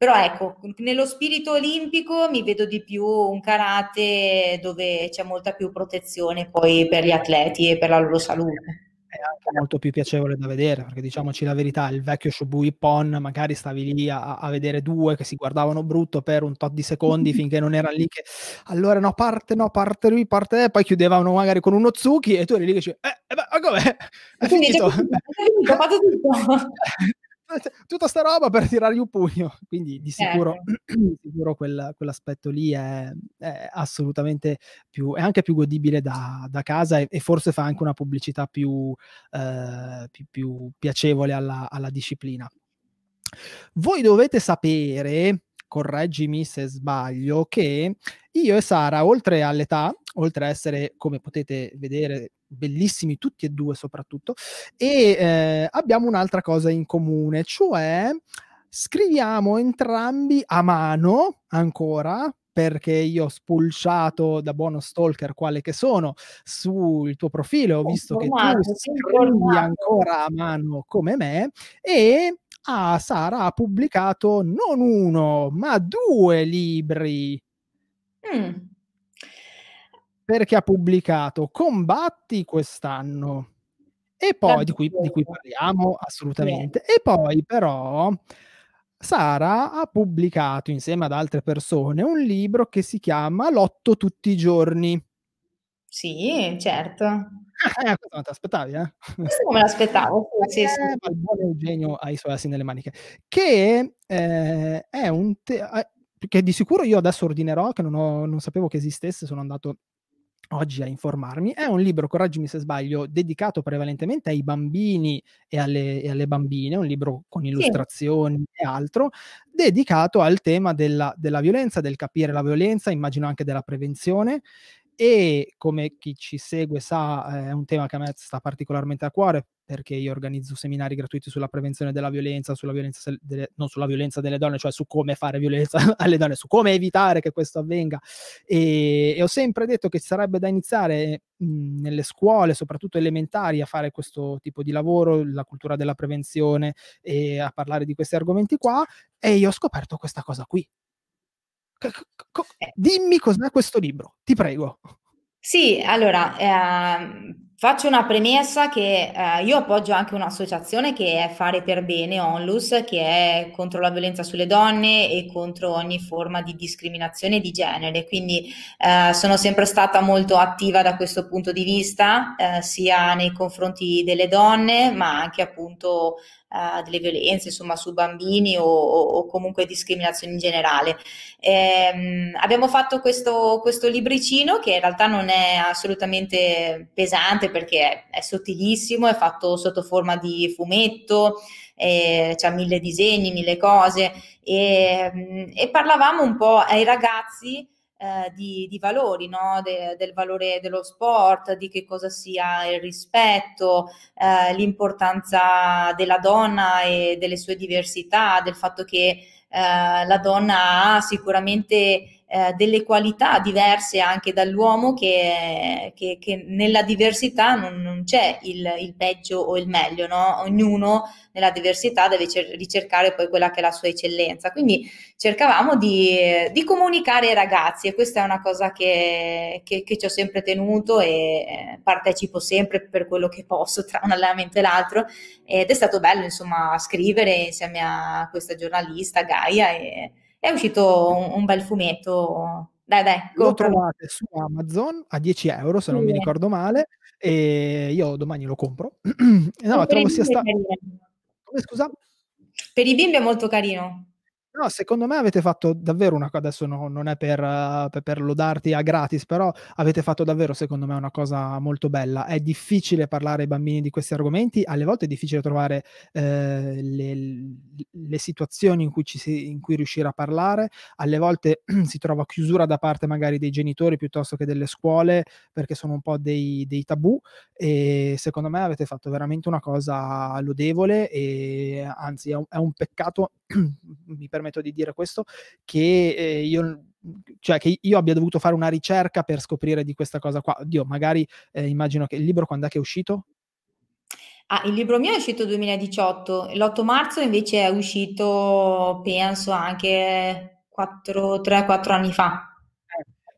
Speaker 2: però ecco, nello spirito olimpico mi vedo di più un karate dove c'è molta più protezione poi per gli atleti
Speaker 1: e per la loro salute è anche molto più piacevole da vedere, perché diciamoci la verità, il vecchio Shubu Ippon magari stavi lì a, a, vedere due che si guardavano brutto per un tot di secondi finché non erano lì che allora no parte, no parte lui, parte e poi chiudevano magari con uno Tsuki e tu eri lì che dici eh, eh beh, com'è? È finito. È finito, tutta sta roba per tirargli un pugno. Quindi di sicuro, certo. di sicuro quel, quell'aspetto lì è, è, assolutamente più, è anche più godibile da, da casa e, e, forse fa anche una pubblicità più, eh, più, più piacevole alla, alla, disciplina. Voi dovete sapere, correggimi se sbaglio, che io e Sara, oltre all'età, oltre a essere, come potete vedere bellissimi tutti e due soprattutto, e eh, abbiamo un'altra cosa in comune, cioè scriviamo entrambi a mano ancora perché io ho spulciato da buono stalker quale che sono sul tuo profilo, ho visto che tu scrivi ancora a mano come me e ah, Sara ha pubblicato non uno ma due libri. Mm perché ha pubblicato Combatti quest'anno. E poi, di cui, di cui parliamo assolutamente. E poi però Sara ha pubblicato insieme ad altre persone un libro che si chiama Lotto tutti i giorni. Sì, certo. Eh, questo eh, non ti aspettavi, eh? Questo non me l'aspettavo. Sì, sì. Eh, ma il buon Eugenio ha i suoi assi nelle maniche. Che eh, è un... Te- eh, che di sicuro io adesso ordinerò, che non, ho, non sapevo che esistesse, sono andato oggi a informarmi. È un libro, correggimi se sbaglio, dedicato prevalentemente ai bambini e alle, e alle bambine, un libro con illustrazioni sì. e altro, dedicato al tema della, della, violenza, del capire la violenza, immagino anche della prevenzione e come chi ci segue sa eh, è un tema che a me sta particolarmente a cuore perché io organizzo seminari gratuiti sulla prevenzione della violenza, sulla violenza delle, non sulla violenza delle donne, cioè su come fare violenza alle donne, su come evitare che questo avvenga. E, e ho sempre detto che sarebbe da iniziare mh, mm, nelle scuole, soprattutto elementari, a fare questo tipo di lavoro, la cultura della prevenzione e a parlare di questi argomenti qua. E io ho scoperto questa cosa qui, eh. dimmi cos'è questo libro, ti prego.
Speaker 2: Sì, allora, eh, Faccio una premessa che eh, io appoggio anche un'associazione che è Fare per Bene, ONLUS, che è contro la violenza sulle donne e contro ogni forma di discriminazione di genere. Quindi eh, sono sempre stata molto attiva da questo punto di vista, eh, sia nei confronti delle donne, ma anche appunto eh, delle violenze insomma, su bambini o, o, comunque discriminazioni in generale. Ehm, abbiamo fatto questo, questo libricino che in realtà non è assolutamente pesante interessante perché è, è sottilissimo, è fatto sotto forma di fumetto, eh, c'ha mille disegni, mille cose e, mm, e parlavamo un po' ai ragazzi. Eh, di, di, valori, no? De, del valore dello sport, di che cosa sia il rispetto, eh, l'importanza della donna e delle sue diversità, del fatto che eh, la donna ha sicuramente eh, delle qualità diverse anche dall'uomo che, che, che nella diversità non, non c'è il, il, peggio o il meglio, no? ognuno nella diversità deve cer- ricercare poi quella che è la sua eccellenza. Quindi cercavamo di, di comunicare ai ragazzi e questa è una cosa che, che, ci ho sempre tenuto e eh, partecipo sempre per quello che posso tra un allenamento e l'altro ed è stato bello insomma scrivere insieme a questa giornalista Gaia. E, è uscito un, un bel fumetto. Dai, dai, lo
Speaker 1: trovate su Amazon a 10 euro se non sì. mi ricordo male e io domani lo compro. no, trovo sia stato...
Speaker 2: Come scusa? Per i bimbi è molto carino.
Speaker 1: No, secondo me avete fatto davvero una cosa, adesso no, non è per, per, per, lodarti a gratis, però avete fatto davvero secondo me una cosa molto bella. È difficile parlare ai bambini di questi argomenti, alle volte è difficile trovare eh, le, le, situazioni in cui, si, in cui, riuscire a parlare, alle volte si trova chiusura da parte magari dei genitori piuttosto che delle scuole perché sono un po' dei, dei tabù e secondo me avete fatto veramente una cosa lodevole e anzi è un, è un peccato mi permetto di dire questo, che eh, io cioè che io abbia dovuto fare una ricerca per scoprire di questa cosa qua. Oddio, magari eh, immagino che il libro quando è che è uscito?
Speaker 2: Ah, il libro mio è uscito nel 2018, l'8 marzo invece è uscito, penso, anche 3-4 anni fa.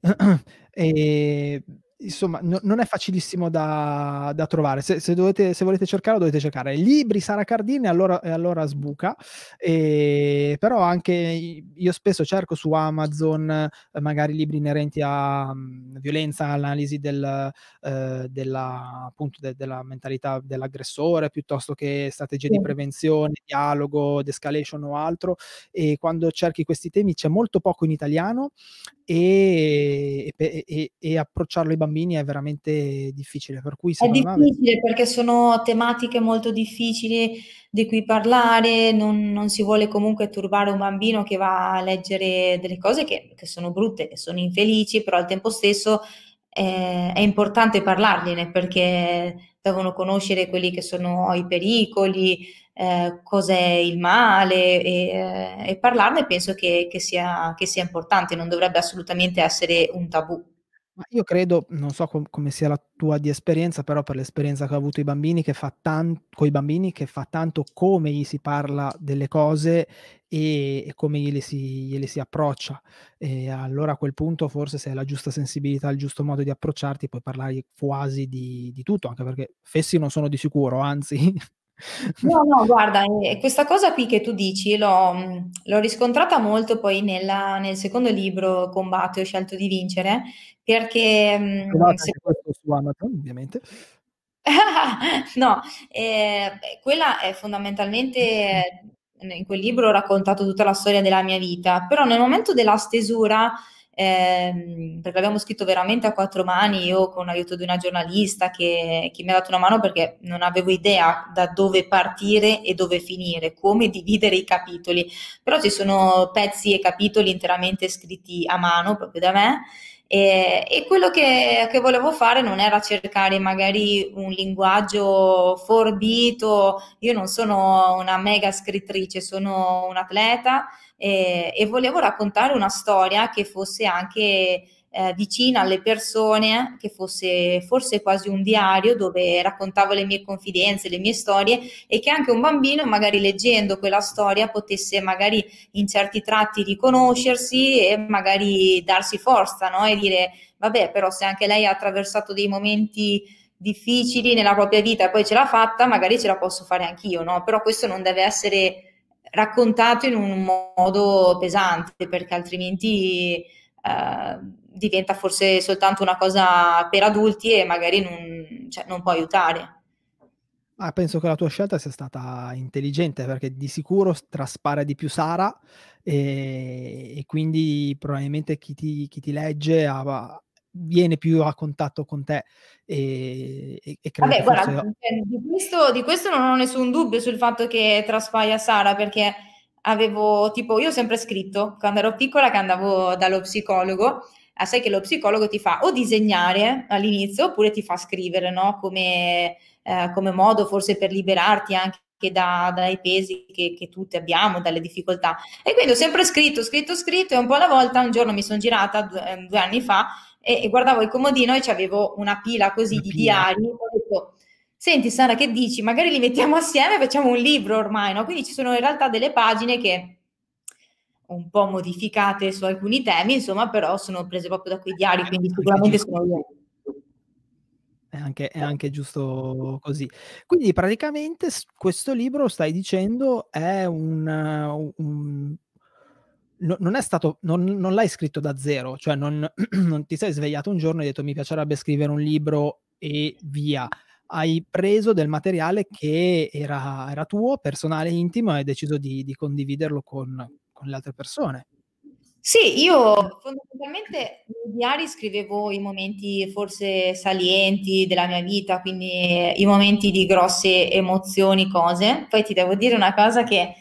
Speaker 1: Eh, e, insomma, no, non è facilissimo da, da trovare. Se, se, dovete, se, volete cercare, dovete cercare libri Sara Cardini, allora, eh, allora sbuca. E, però anche io spesso cerco su Amazon eh, magari libri inerenti a um, violenza, analisi del, eh, della, appunto de, della mentalità dell'aggressore, piuttosto che strategie sì. di prevenzione, dialogo, de-escalation o altro. E quando cerchi questi temi c'è molto poco in italiano e, e, e, approcciarlo ai bambini è veramente difficile. Per cui, è difficile
Speaker 2: me... perché sono tematiche molto difficili di cui parlare, non, non, si vuole comunque turbare un bambino che va a leggere delle cose che, che sono brutte, che sono infelici, però al tempo stesso eh, è importante parlargliene perché devono conoscere quelli che sono i pericoli, eh, cos'è il male e, eh, e parlarne penso che, che, sia, che sia importante, non dovrebbe assolutamente essere un tabù.
Speaker 1: Io credo, non so com- come sia la tua di esperienza, però per l'esperienza che ho avuto i bambini, che fa tan- con i bambini, che fa tanto come gli si parla delle cose e, e come gliele si, gliele si approccia. E allora a quel punto forse se hai la giusta sensibilità, il giusto modo di approcciarti, puoi parlare quasi di, di tutto, anche perché fessi non sono di sicuro, anzi No, no, guarda,
Speaker 2: eh, questa cosa qui che tu dici l'ho, mm, l'ho riscontrata molto poi nella, nel secondo libro Combatto e ho scelto di vincere perché... Grazie mm,
Speaker 1: se... questo su Amazon ovviamente.
Speaker 2: no, eh, quella è fondamentalmente, in quel libro ho raccontato tutta la storia della mia vita, però nel momento della stesura ehm, perché l'abbiamo scritto veramente a quattro mani, io con l'aiuto di una giornalista che, che mi ha dato una mano perché non avevo idea da dove partire e dove finire, come dividere i capitoli, però ci sono pezzi e capitoli interamente scritti a mano proprio da me e, e, quello che, che, volevo fare non era cercare magari un linguaggio forbito, io non sono una mega scrittrice, sono un atleta eh, e volevo raccontare una storia che fosse anche eh, vicina alle persone, che fosse forse quasi un diario dove raccontavo le mie confidenze, le mie storie e che anche un bambino magari leggendo quella storia potesse magari in certi tratti riconoscersi e magari darsi forza no? e dire vabbè però se anche lei ha attraversato dei momenti difficili nella propria vita e poi ce l'ha fatta magari ce la posso fare anch'io, no? però questo non deve essere raccontato in un modo pesante perché altrimenti eh, diventa forse soltanto una cosa per adulti e magari non, cioè, non può aiutare.
Speaker 1: Ah, penso che la tua scelta sia stata intelligente perché di sicuro traspare di più Sara e, e quindi probabilmente chi ti, chi ti legge ha, viene più a contatto con te e, e, e credo Vabbè, forse... guarda,
Speaker 2: cioè, di questo, di, questo, non ho nessun dubbio sul fatto che traspaia Sara perché avevo tipo io ho sempre scritto quando ero piccola che andavo dallo psicologo ah, sai che lo psicologo ti fa o disegnare all'inizio oppure ti fa scrivere no? come, eh, come modo forse per liberarti anche da, dai pesi che, che, tutti abbiamo, dalle difficoltà. E quindi ho sempre scritto, scritto, scritto e un po' alla volta un giorno mi sono girata due, due anni fa e, e guardavo il comodino e c'avevo una pila così una di pila. diari. Ho detto, senti Sara, che dici? Magari li mettiamo assieme e facciamo un libro ormai, no? Quindi ci sono in realtà delle pagine che un po' modificate su alcuni temi, insomma, però sono prese proprio da quei diari, quindi sicuramente sono
Speaker 1: io. È anche, è anche, giusto così. Quindi praticamente questo libro, stai dicendo, è un, un non è stato, non, non, l'hai scritto da zero, cioè non, non ti sei svegliato un giorno e hai detto mi piacerebbe scrivere un libro e via hai preso del materiale che era, era, tuo, personale, intimo, e hai deciso di, di condividerlo con, con, le altre persone. Sì, io
Speaker 2: fondamentalmente nei diari scrivevo i momenti forse salienti della mia vita, quindi i momenti di grosse emozioni, cose. Poi ti devo dire una cosa che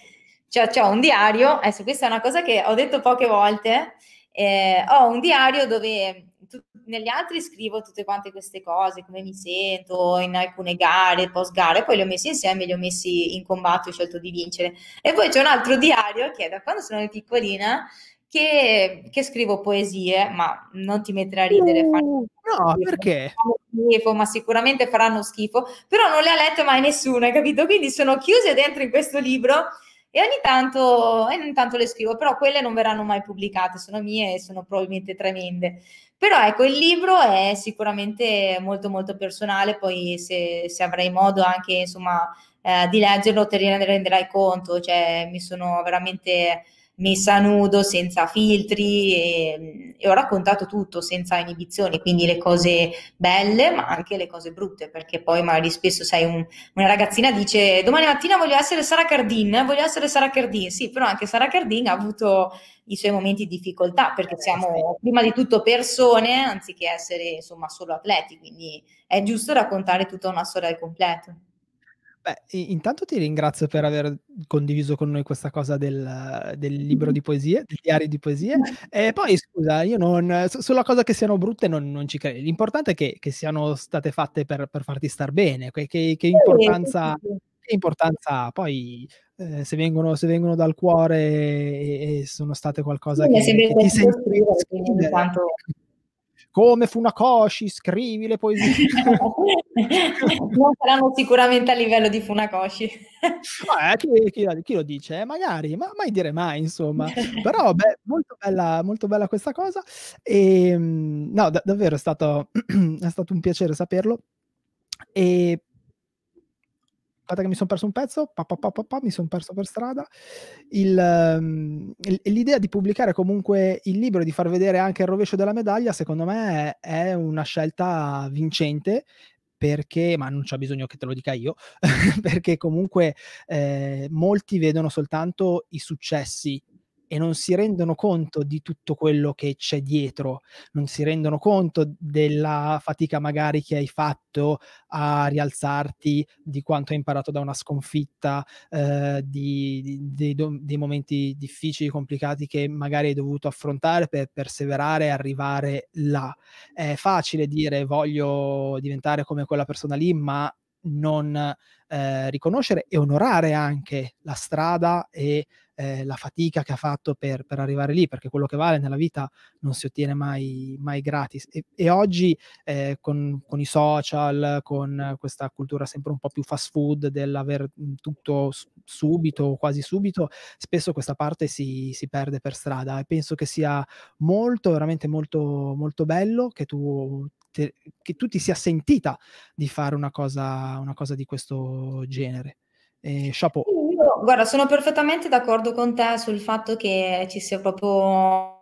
Speaker 2: cioè, cioè, ho un diario, adesso questa è una cosa che ho detto poche volte, eh, ho un diario dove tu, negli altri scrivo tutte quante queste cose, come mi sento in alcune gare, post gare, poi li ho messi insieme, li ho messi in combatto, ho scelto di vincere. E poi c'è un altro diario che è da quando sono piccolina, che, che, scrivo poesie, ma non ti metterà a ridere.
Speaker 1: Uh, no, perché?
Speaker 2: Schifo, ma sicuramente faranno schifo, però non le ha lette mai nessuno, hai capito? Quindi sono chiuse dentro in questo libro e ogni tanto, ogni tanto le scrivo, però quelle non verranno mai pubblicate, sono mie e sono probabilmente tremende. Però ecco, il libro è sicuramente molto molto personale, poi se, se avrai modo anche insomma eh, di leggerlo te ne renderai conto, cioè mi sono veramente messa a nudo, senza filtri e, ehm, e, ho raccontato tutto senza inibizioni, quindi le cose belle ma anche le cose brutte, perché poi magari spesso sai un, una ragazzina dice domani mattina voglio essere Sara Cardin, voglio essere Sara Cardin, sì, però anche Sara Cardin ha avuto i suoi momenti di difficoltà perché eh, siamo prima di tutto persone anziché essere insomma solo atleti, quindi è giusto raccontare tutta una storia al completo.
Speaker 1: Beh, intanto ti ringrazio per aver condiviso con noi questa cosa del, del libro mm-hmm. di poesie, del diario di poesie. E poi, scusa, io non, sulla cosa che siano brutte non, non ci credo. L'importante è che, che, siano state fatte per, per farti star bene, che, che, che importanza importanza Poi eh, se, vengono, se, vengono, dal cuore e, e sono state qualcosa sì, che, che ti senti intanto come Funakoshi, scrivi le poesie.
Speaker 2: non saranno sicuramente a livello di Funakoshi.
Speaker 1: eh, chi, chi, chi, lo dice? Eh, magari, ma mai dire mai, insomma. Però, beh, molto bella, molto bella questa cosa. E, ehm, no, da- davvero è stato, è stato un piacere saperlo. E aspetta che mi sono perso un pezzo, pa, pa, pa, mi sono perso per strada. Il, um, l'idea di pubblicare comunque il libro e di far vedere anche il rovescio della medaglia, secondo me, è, è una scelta vincente perché, ma non c'è bisogno che te lo dica io, perché comunque eh, molti vedono soltanto i successi e non si rendono conto di tutto quello che c'è dietro, non si rendono conto della fatica magari che hai fatto a rialzarti, di quanto hai imparato da una sconfitta, eh, di, di, di, dei momenti difficili, complicati che magari hai dovuto affrontare per perseverare e arrivare là. È facile dire voglio diventare come quella persona lì, ma non eh, riconoscere e onorare anche la strada e eh, la fatica che ha fatto per, per, arrivare lì, perché quello che vale nella vita non si ottiene mai, mai gratis. E, e oggi eh, con, con, i social, con questa cultura sempre un po' più fast food dell'aver mm, tutto subito o quasi subito, spesso questa parte si, si perde per strada e penso che sia molto, veramente molto, molto bello che tu te, che tu ti sia sentita di fare una cosa, una cosa di questo genere. Eh, chapeau
Speaker 2: guarda, sono perfettamente d'accordo con te sul fatto che ci sia proprio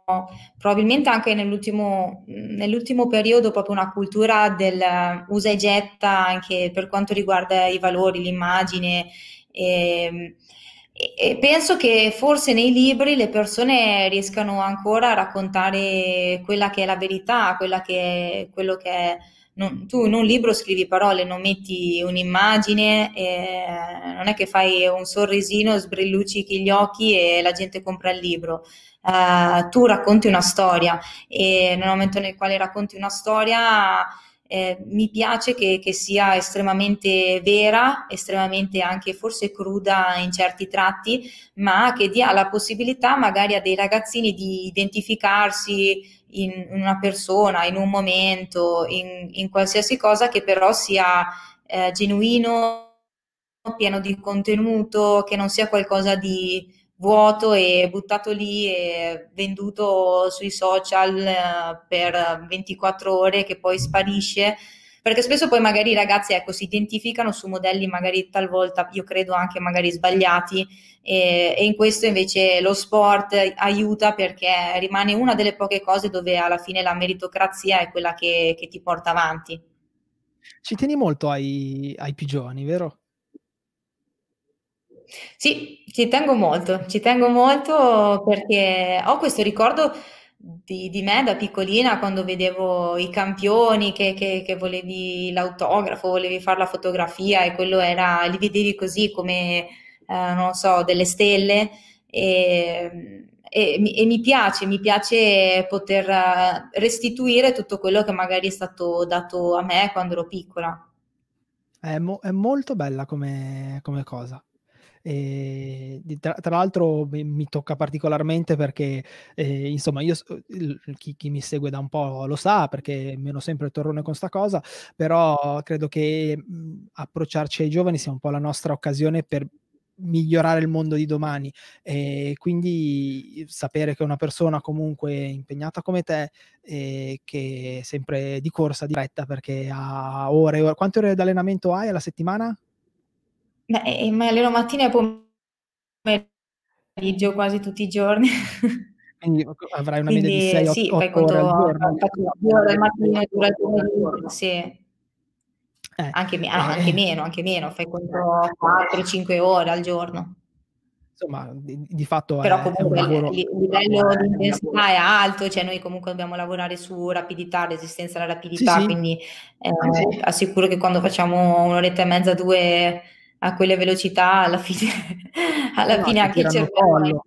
Speaker 2: probabilmente anche nell'ultimo, nell'ultimo, periodo proprio una cultura del usa e getta anche per quanto riguarda i valori, l'immagine. Ehm, e, e penso che forse nei libri le persone riescano ancora a raccontare quella che è la verità, che è, quello che è non, tu in un libro scrivi parole, non metti un'immagine, eh, non è che fai un sorrisino, sbrillucichi gli occhi e la gente compra il libro. Eh, tu racconti una storia e nel momento nel quale racconti una storia eh, mi piace che, che, sia estremamente vera, estremamente anche forse cruda in certi tratti, ma che dia la possibilità magari a dei ragazzini di identificarsi in una persona, in un momento, in, in qualsiasi cosa che però sia eh, genuino, pieno di contenuto, che non sia qualcosa di, vuoto e buttato lì e venduto sui social eh, per 24 ore che poi sparisce. Perché spesso poi magari i ragazzi ecco, si identificano su modelli magari talvolta, io credo anche magari sbagliati e, e in questo invece lo sport aiuta perché rimane una delle poche cose dove alla fine la meritocrazia è quella che, che ti porta avanti.
Speaker 1: Ci tieni molto ai, ai giovani, vero?
Speaker 2: Sì, ci tengo molto, ci tengo molto perché ho questo ricordo di, di me da piccolina quando vedevo i campioni che, che, che, volevi l'autografo, volevi fare la fotografia e quello era, li vedevi così come, eh, non so, delle stelle e, e, e mi piace, mi piace poter eh, restituire tutto quello che magari è stato dato a me quando ero piccola.
Speaker 1: È, mo- è, molto bella come, come, cosa. Eh, tra, tra, l'altro mi, tocca particolarmente perché eh, insomma io chi, chi, mi segue da un po' lo sa perché meno sempre torrone con sta cosa però credo che mhmm, approcciarci ai giovani sia un po' la nostra occasione per migliorare il mondo di domani e quindi sapere che una persona comunque impegnata come te eh, che è sempre di corsa diretta perché ha ore, e ore quante ore di allenamento hai alla settimana?
Speaker 2: Beh, mi alleno mattina
Speaker 1: e
Speaker 2: pomeriggio quasi tutti i giorni.
Speaker 1: Quindi avrai una Quindi, media di 6-8 sì, ore al giorno.
Speaker 2: Due ore al mattino e due ore al sì. Eh, anche, me- eh, anche, meno, anche meno, fai conto 4-5 ore al giorno. Insomma,
Speaker 1: di, di fatto Però è, comunque è lavoro... il
Speaker 2: livello eh, di intensità è alto, cioè noi comunque dobbiamo lavorare su rapidità, resistenza alla rapidità, sì, quindi
Speaker 1: Eh, sì.
Speaker 2: assicuro che quando facciamo un'oretta e mezza, due a quelle velocità alla fine,
Speaker 1: alla no, fine cioè, anche il cervello. Ecco.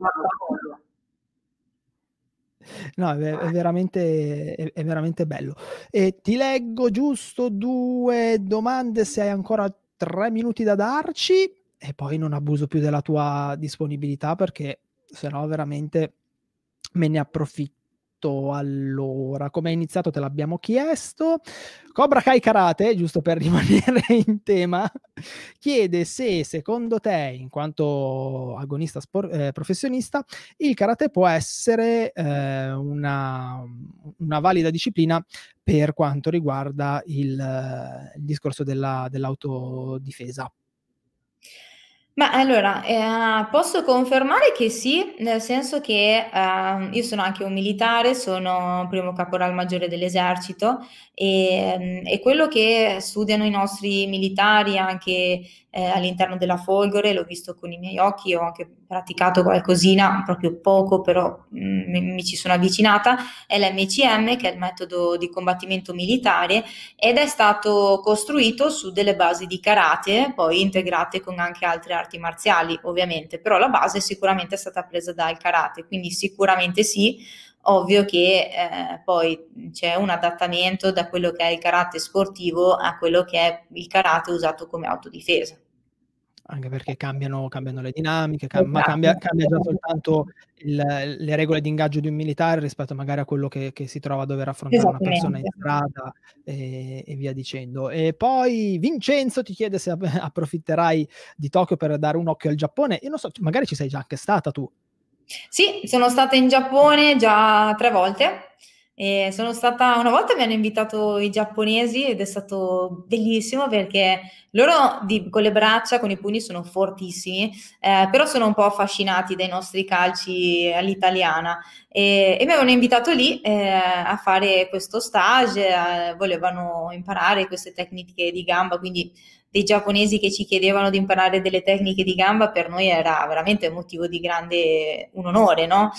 Speaker 1: No, è, è, veramente, è, è, veramente, bello. E ti leggo giusto due domande se hai ancora tre minuti da darci e poi non abuso più della tua disponibilità perché sennò veramente me ne approfitto tutto. Allora, come è iniziato te l'abbiamo chiesto. Cobra Kai Karate, giusto per rimanere in tema, chiede se secondo te, in quanto agonista spor- eh, professionista, il karate può essere eh, una, una, valida disciplina per quanto riguarda il, eh, il discorso della, dell'autodifesa.
Speaker 2: Ma allora, ehm, posso confermare che sì, nel senso che ehm, io sono anche un militare, sono primo caporal maggiore dell'esercito e, mm, e quello che studiano i nostri militari anche eh, all'interno della Folgore, l'ho visto con i miei occhi, ho anche praticato qualcosina, proprio poco, però mh, mm, mi ci sono avvicinata, è l'MCM, che è il metodo di combattimento militare, ed è stato costruito su delle basi di karate, poi integrate con anche altre arti arti marziali ovviamente, però la base sicuramente è stata presa dal karate, quindi sicuramente sì, ovvio che eh, poi c'è un adattamento da quello che è il karate sportivo a quello che è il karate usato come autodifesa
Speaker 1: anche perché eh. cambiano, cambiano le dinamiche, cam- ma cambia, esatto. cambia, già soltanto il, le regole di ingaggio di un militare rispetto magari a quello che, che si trova a dover affrontare una persona in strada e, e, via dicendo. E poi Vincenzo ti chiede se approfitterai di Tokyo per dare un occhio al Giappone. Io non so, magari ci sei già anche stata tu.
Speaker 2: Sì, sono stata in Giappone già tre volte. E sono stata una volta mi hanno invitato i giapponesi ed è stato bellissimo perché loro di, con le braccia, con i pugni sono fortissimi, eh, però sono un po' affascinati dai nostri calci all'italiana e, e mi avevano invitato lì eh, a fare questo stage, eh, volevano imparare queste tecniche di gamba, quindi dei giapponesi che ci chiedevano di imparare delle tecniche di gamba per noi era veramente un motivo di grande un onore, no?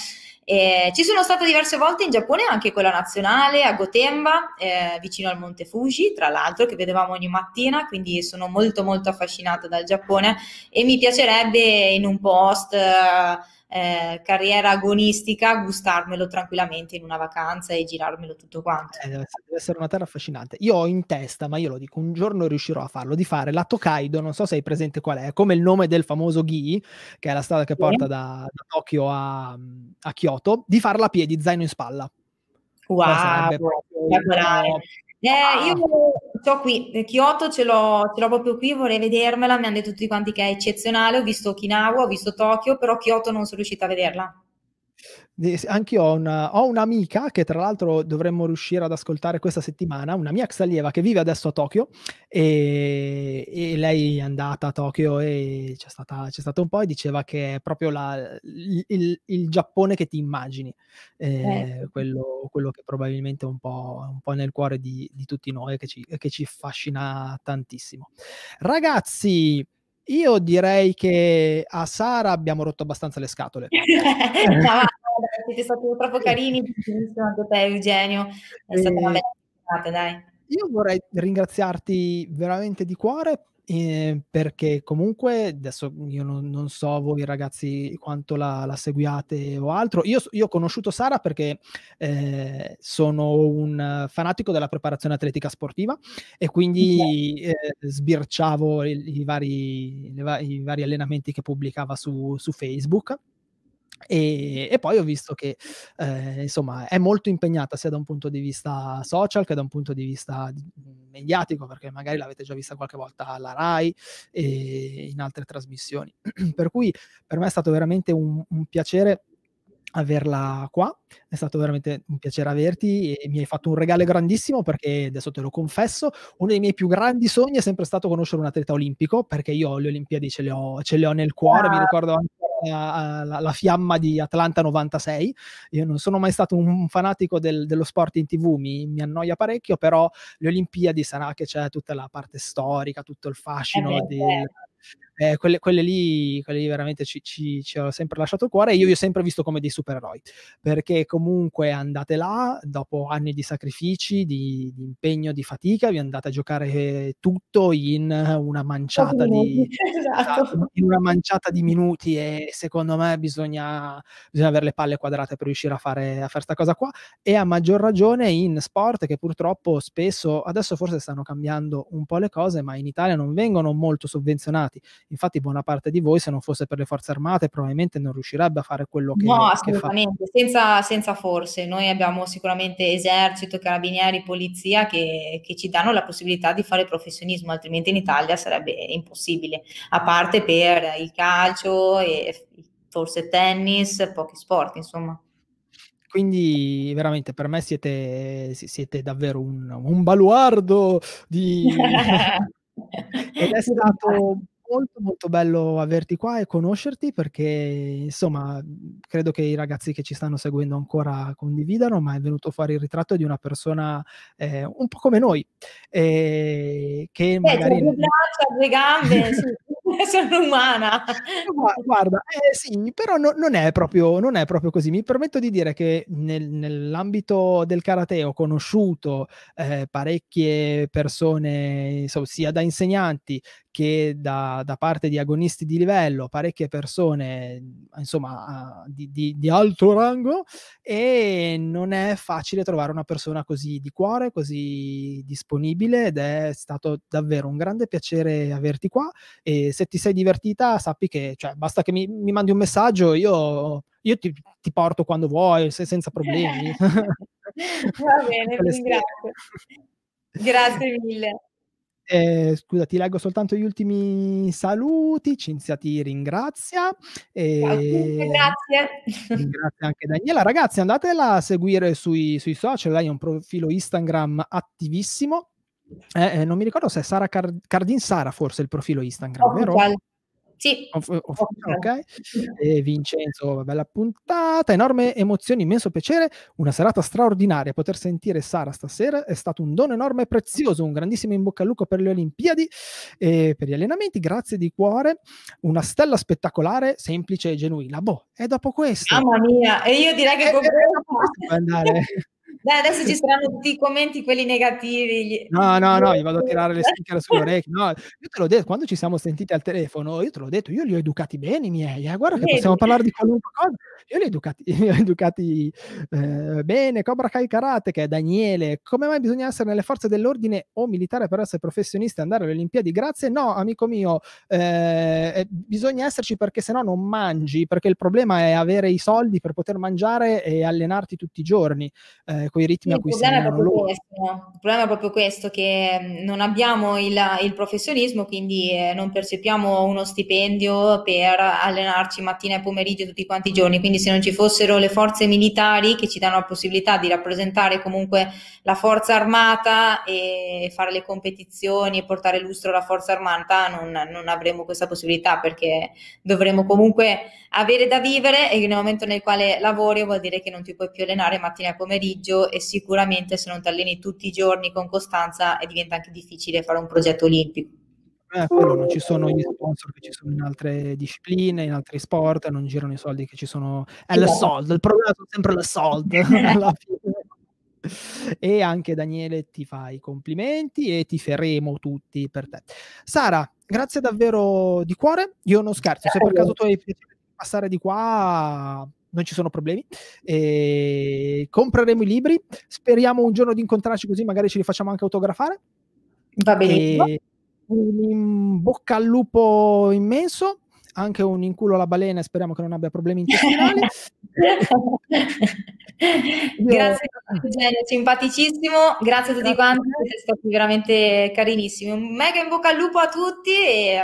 Speaker 2: Eh, ci sono stata diverse volte in Giappone, anche con la nazionale, a Gotemba, eh, vicino al Monte Fuji, tra l'altro, che vedevamo ogni mattina, quindi sono molto molto affascinata dal Giappone e mi piacerebbe in un post... Eh, eh, carriera agonistica, gustarmelo tranquillamente in una vacanza e girarmelo tutto quanto.
Speaker 1: Eh, deve, essere una terra affascinante. Io ho in testa, ma io lo dico, un giorno riuscirò a farlo, di fare la Tokaido, non so se hai presente qual è, come il nome del famoso Ghi, che è la strada che porta da, da Tokyo a, a Kyoto, di farla a piedi, zaino in spalla. Wow, spettacolare.
Speaker 2: Eh, ah. io ho qui, Kyoto ce l'ho, ce l'ho, proprio qui, vorrei vedermela, mi hanno detto tutti quanti che è eccezionale, ho visto Okinawa, ho visto Tokyo, però Kyoto non sono riuscita a vederla.
Speaker 1: Anche io ho, una, ho, un'amica che tra l'altro dovremmo riuscire ad ascoltare questa settimana, una mia ex allieva che vive adesso a Tokyo e, e lei è andata a Tokyo e c'è, stata, c'è, stato un po' e diceva che è proprio la, il, il, il, Giappone che ti immagini, eh, eh. Quello, quello, che probabilmente è un po', un po nel cuore di, di, tutti noi che che ci affascina tantissimo. Ragazzi, io direi che a Sara abbiamo rotto abbastanza le scatole. no, ma, eh, siete stati troppo carini, benissimo anche te Eugenio, è stata una bella giornata, dai. Io vorrei ringraziarti veramente di cuore eh, perché comunque adesso io non, non, so voi ragazzi quanto la, la seguiate o altro. Io, io, ho conosciuto Sara perché eh, sono un fanatico della preparazione atletica sportiva e quindi eh, sbirciavo i, i, vari, i, vari, allenamenti che pubblicava su, su Facebook e, e, poi ho visto che eh, insomma è molto impegnata sia da un punto di vista social che da un punto di vista mm, mediatico, perché magari l'avete già vista qualche volta alla RAI e in altre trasmissioni. per cui per me è stato veramente un, un piacere averla qua. È stato veramente un piacere averti e mi hai fatto un regalo grandissimo perché adesso te lo confesso, uno dei miei più grandi sogni è sempre stato conoscere un atleta olimpico perché io le Olimpiadi ce le ho, ce le ho nel cuore, ah. mi ricordo anche la, la, fiamma di Atlanta 96. Io non sono mai stato un fanatico del, dello sport in tv, mi, mi, annoia parecchio, però le Olimpiadi sarà che c'è tutta la parte storica, tutto il fascino eh, del, certo eh, quelle, quelle, lì, quelle, lì, veramente ci, ci, ci ho sempre lasciato il cuore e io vi ho sempre visto come dei supereroi, perché comunque andate là, dopo anni di sacrifici, di, di impegno, di fatica, vi andate a giocare eh, tutto in una manciata, di, esatto. esatto. in una manciata di minuti e secondo me bisogna, bisogna avere le palle quadrate per riuscire a fare, questa cosa qua e a maggior ragione in sport che purtroppo spesso, adesso forse stanno cambiando un po' le cose, ma in Italia non vengono molto sovvenzionati impiegati. Infatti buona parte di voi, se non fosse per le forze armate, probabilmente non riuscirebbe a fare quello che... No, assolutamente,
Speaker 2: che senza, senza, forze. Noi abbiamo sicuramente esercito, carabinieri, polizia che, che ci danno la possibilità di fare professionismo, altrimenti in Italia sarebbe impossibile, a parte per il calcio e forse tennis, pochi sport, insomma
Speaker 1: quindi veramente per me siete, siete davvero un, un, baluardo di... Ed è stato molto molto bello averti qua e conoscerti perché insomma mhmm, credo che i ragazzi che ci stanno seguendo ancora condividano, ma è venuto fuori il ritratto di una persona eh, un po' come noi, eh, che eh, magari... Eh, braccia,
Speaker 2: due gambe, sì.
Speaker 1: sono umana. Guarda, eh, sì, però no, non, è proprio, non, è proprio, così. Mi permetto di dire che nel, nell'ambito del karate ho conosciuto eh, parecchie persone, insomma, sia da insegnanti che da, da, parte di agonisti di livello, parecchie persone insomma di, di, di, alto rango e non è facile trovare una persona così di cuore, così disponibile ed è stato davvero un grande piacere averti qua e se se ti sei divertita sappi che cioè, basta che mi, mi, mandi un messaggio, io, io ti, ti, porto quando vuoi, se, senza problemi.
Speaker 2: Va bene, Grazie mille.
Speaker 1: Eh, scusa, ti leggo soltanto gli ultimi saluti. Cinzia ti ringrazia. E... Tutti,
Speaker 2: grazie.
Speaker 1: Ringrazio anche Daniela. Ragazzi, andatela a seguire sui, sui social. Lei ha un profilo Instagram attivissimo eh, eh, non mi ricordo se è Sara Card- Cardin Sara forse il profilo Instagram, vero? Oh,
Speaker 2: sì. Of- eh, of- okay.
Speaker 1: E Vincenzo, bella puntata, enorme emozione, immenso piacere, una serata straordinaria. Poter sentire Sara stasera è stato un dono enorme e prezioso, un grandissimo in bocca al lupo per le Olimpiadi e per gli allenamenti. Grazie di cuore, una stella spettacolare, semplice e genuina. Boh, è dopo questo. Mamma mia, e io direi che... è eh, dopo questo andare.
Speaker 2: Beh, adesso ci saranno tutti i commenti, quelli negativi. No, no, no, gli vado a tirare le sticker sulle orecchie.
Speaker 1: No, io te l'ho detto, quando ci siamo sentiti al telefono, io te l'ho detto, io li ho educati bene i miei. Eh, guarda che Vedi. possiamo parlare di qualunque cosa. Io li ho educati, li ho educati eh, bene. Cobra Kai Karate, che è Daniele. Come mai bisogna essere nelle forze dell'ordine o militare per essere professionisti e andare alle Olimpiadi? Grazie. No, amico mio, eh, eh bisogna esserci perché sennò non mangi, perché il problema è avere i soldi per poter mangiare e allenarti tutti i giorni. Eh, quei ritmi sì, a cui si allenano loro. Il
Speaker 2: problema è proprio questo, che mm, non abbiamo il, il professionismo, quindi eh, non percepiamo uno stipendio per allenarci mattina e pomeriggio tutti quanti i giorni, mm. quindi se non ci fossero le forze militari che ci danno la possibilità di rappresentare comunque la forza armata e fare le competizioni e portare lustro alla forza armata, non, non avremo questa possibilità perché dovremo comunque avere da vivere e nel momento nel quale lavori vuol dire che non ti puoi più allenare mattina e pomeriggio e sicuramente se non ti alleni tutti i giorni con costanza eh, diventa anche difficile fare un progetto
Speaker 1: olimpico. Eh, quello non ci sono gli sponsor che ci sono in altre discipline, in altri sport, non girano i soldi che ci sono. È il esatto. soldo, il problema sono sempre le soldi. e anche Daniele ti fa i complimenti e ti feremo tutti per te. Sara, grazie davvero di cuore. Io non scherzo, se per caso tu hai piacere di passare di qua non ci sono problemi. E ehm, compreremo i libri, speriamo un giorno di incontrarci così magari ce li facciamo anche autografare. Va bene. Un bocca al lupo immenso, anche un inculo alla balena, speriamo che non abbia problemi intestinali. grazie
Speaker 2: Eugenio, simpaticissimo, grazie a tutti grazie. quanti, siete stati veramente carinissimi. Un mega in bocca al lupo a tutti e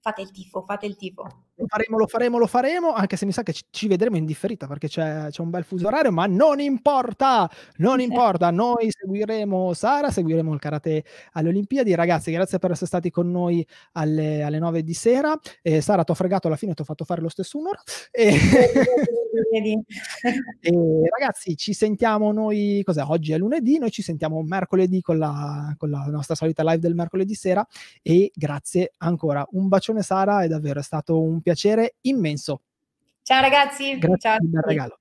Speaker 2: fate il tifo, fate il tifo.
Speaker 1: Lo faremo, lo faremo, lo faremo, anche se mi sa che ci vedremo in differita perché c'è, c'è un bel fuso orario, ma non importa, non sì. importa, noi seguiremo Sara, seguiremo il karate alle Olimpiadi. Ragazzi, grazie per essere stati con noi alle, alle 9 di sera. Eh, Sara, ti ho fregato alla fine, ti ho fatto fare lo stesso un'ora. E... e ragazzi, ci sentiamo noi, cos'è? Oggi è lunedì, noi ci sentiamo mercoledì con la, con la nostra solita live del mercoledì sera e grazie ancora. Un bacione Sara, è davvero stato un piacere immenso. Ciao ragazzi. Grazie Ciao. regalo.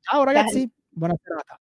Speaker 1: Ciao ragazzi, Dai. buona serata.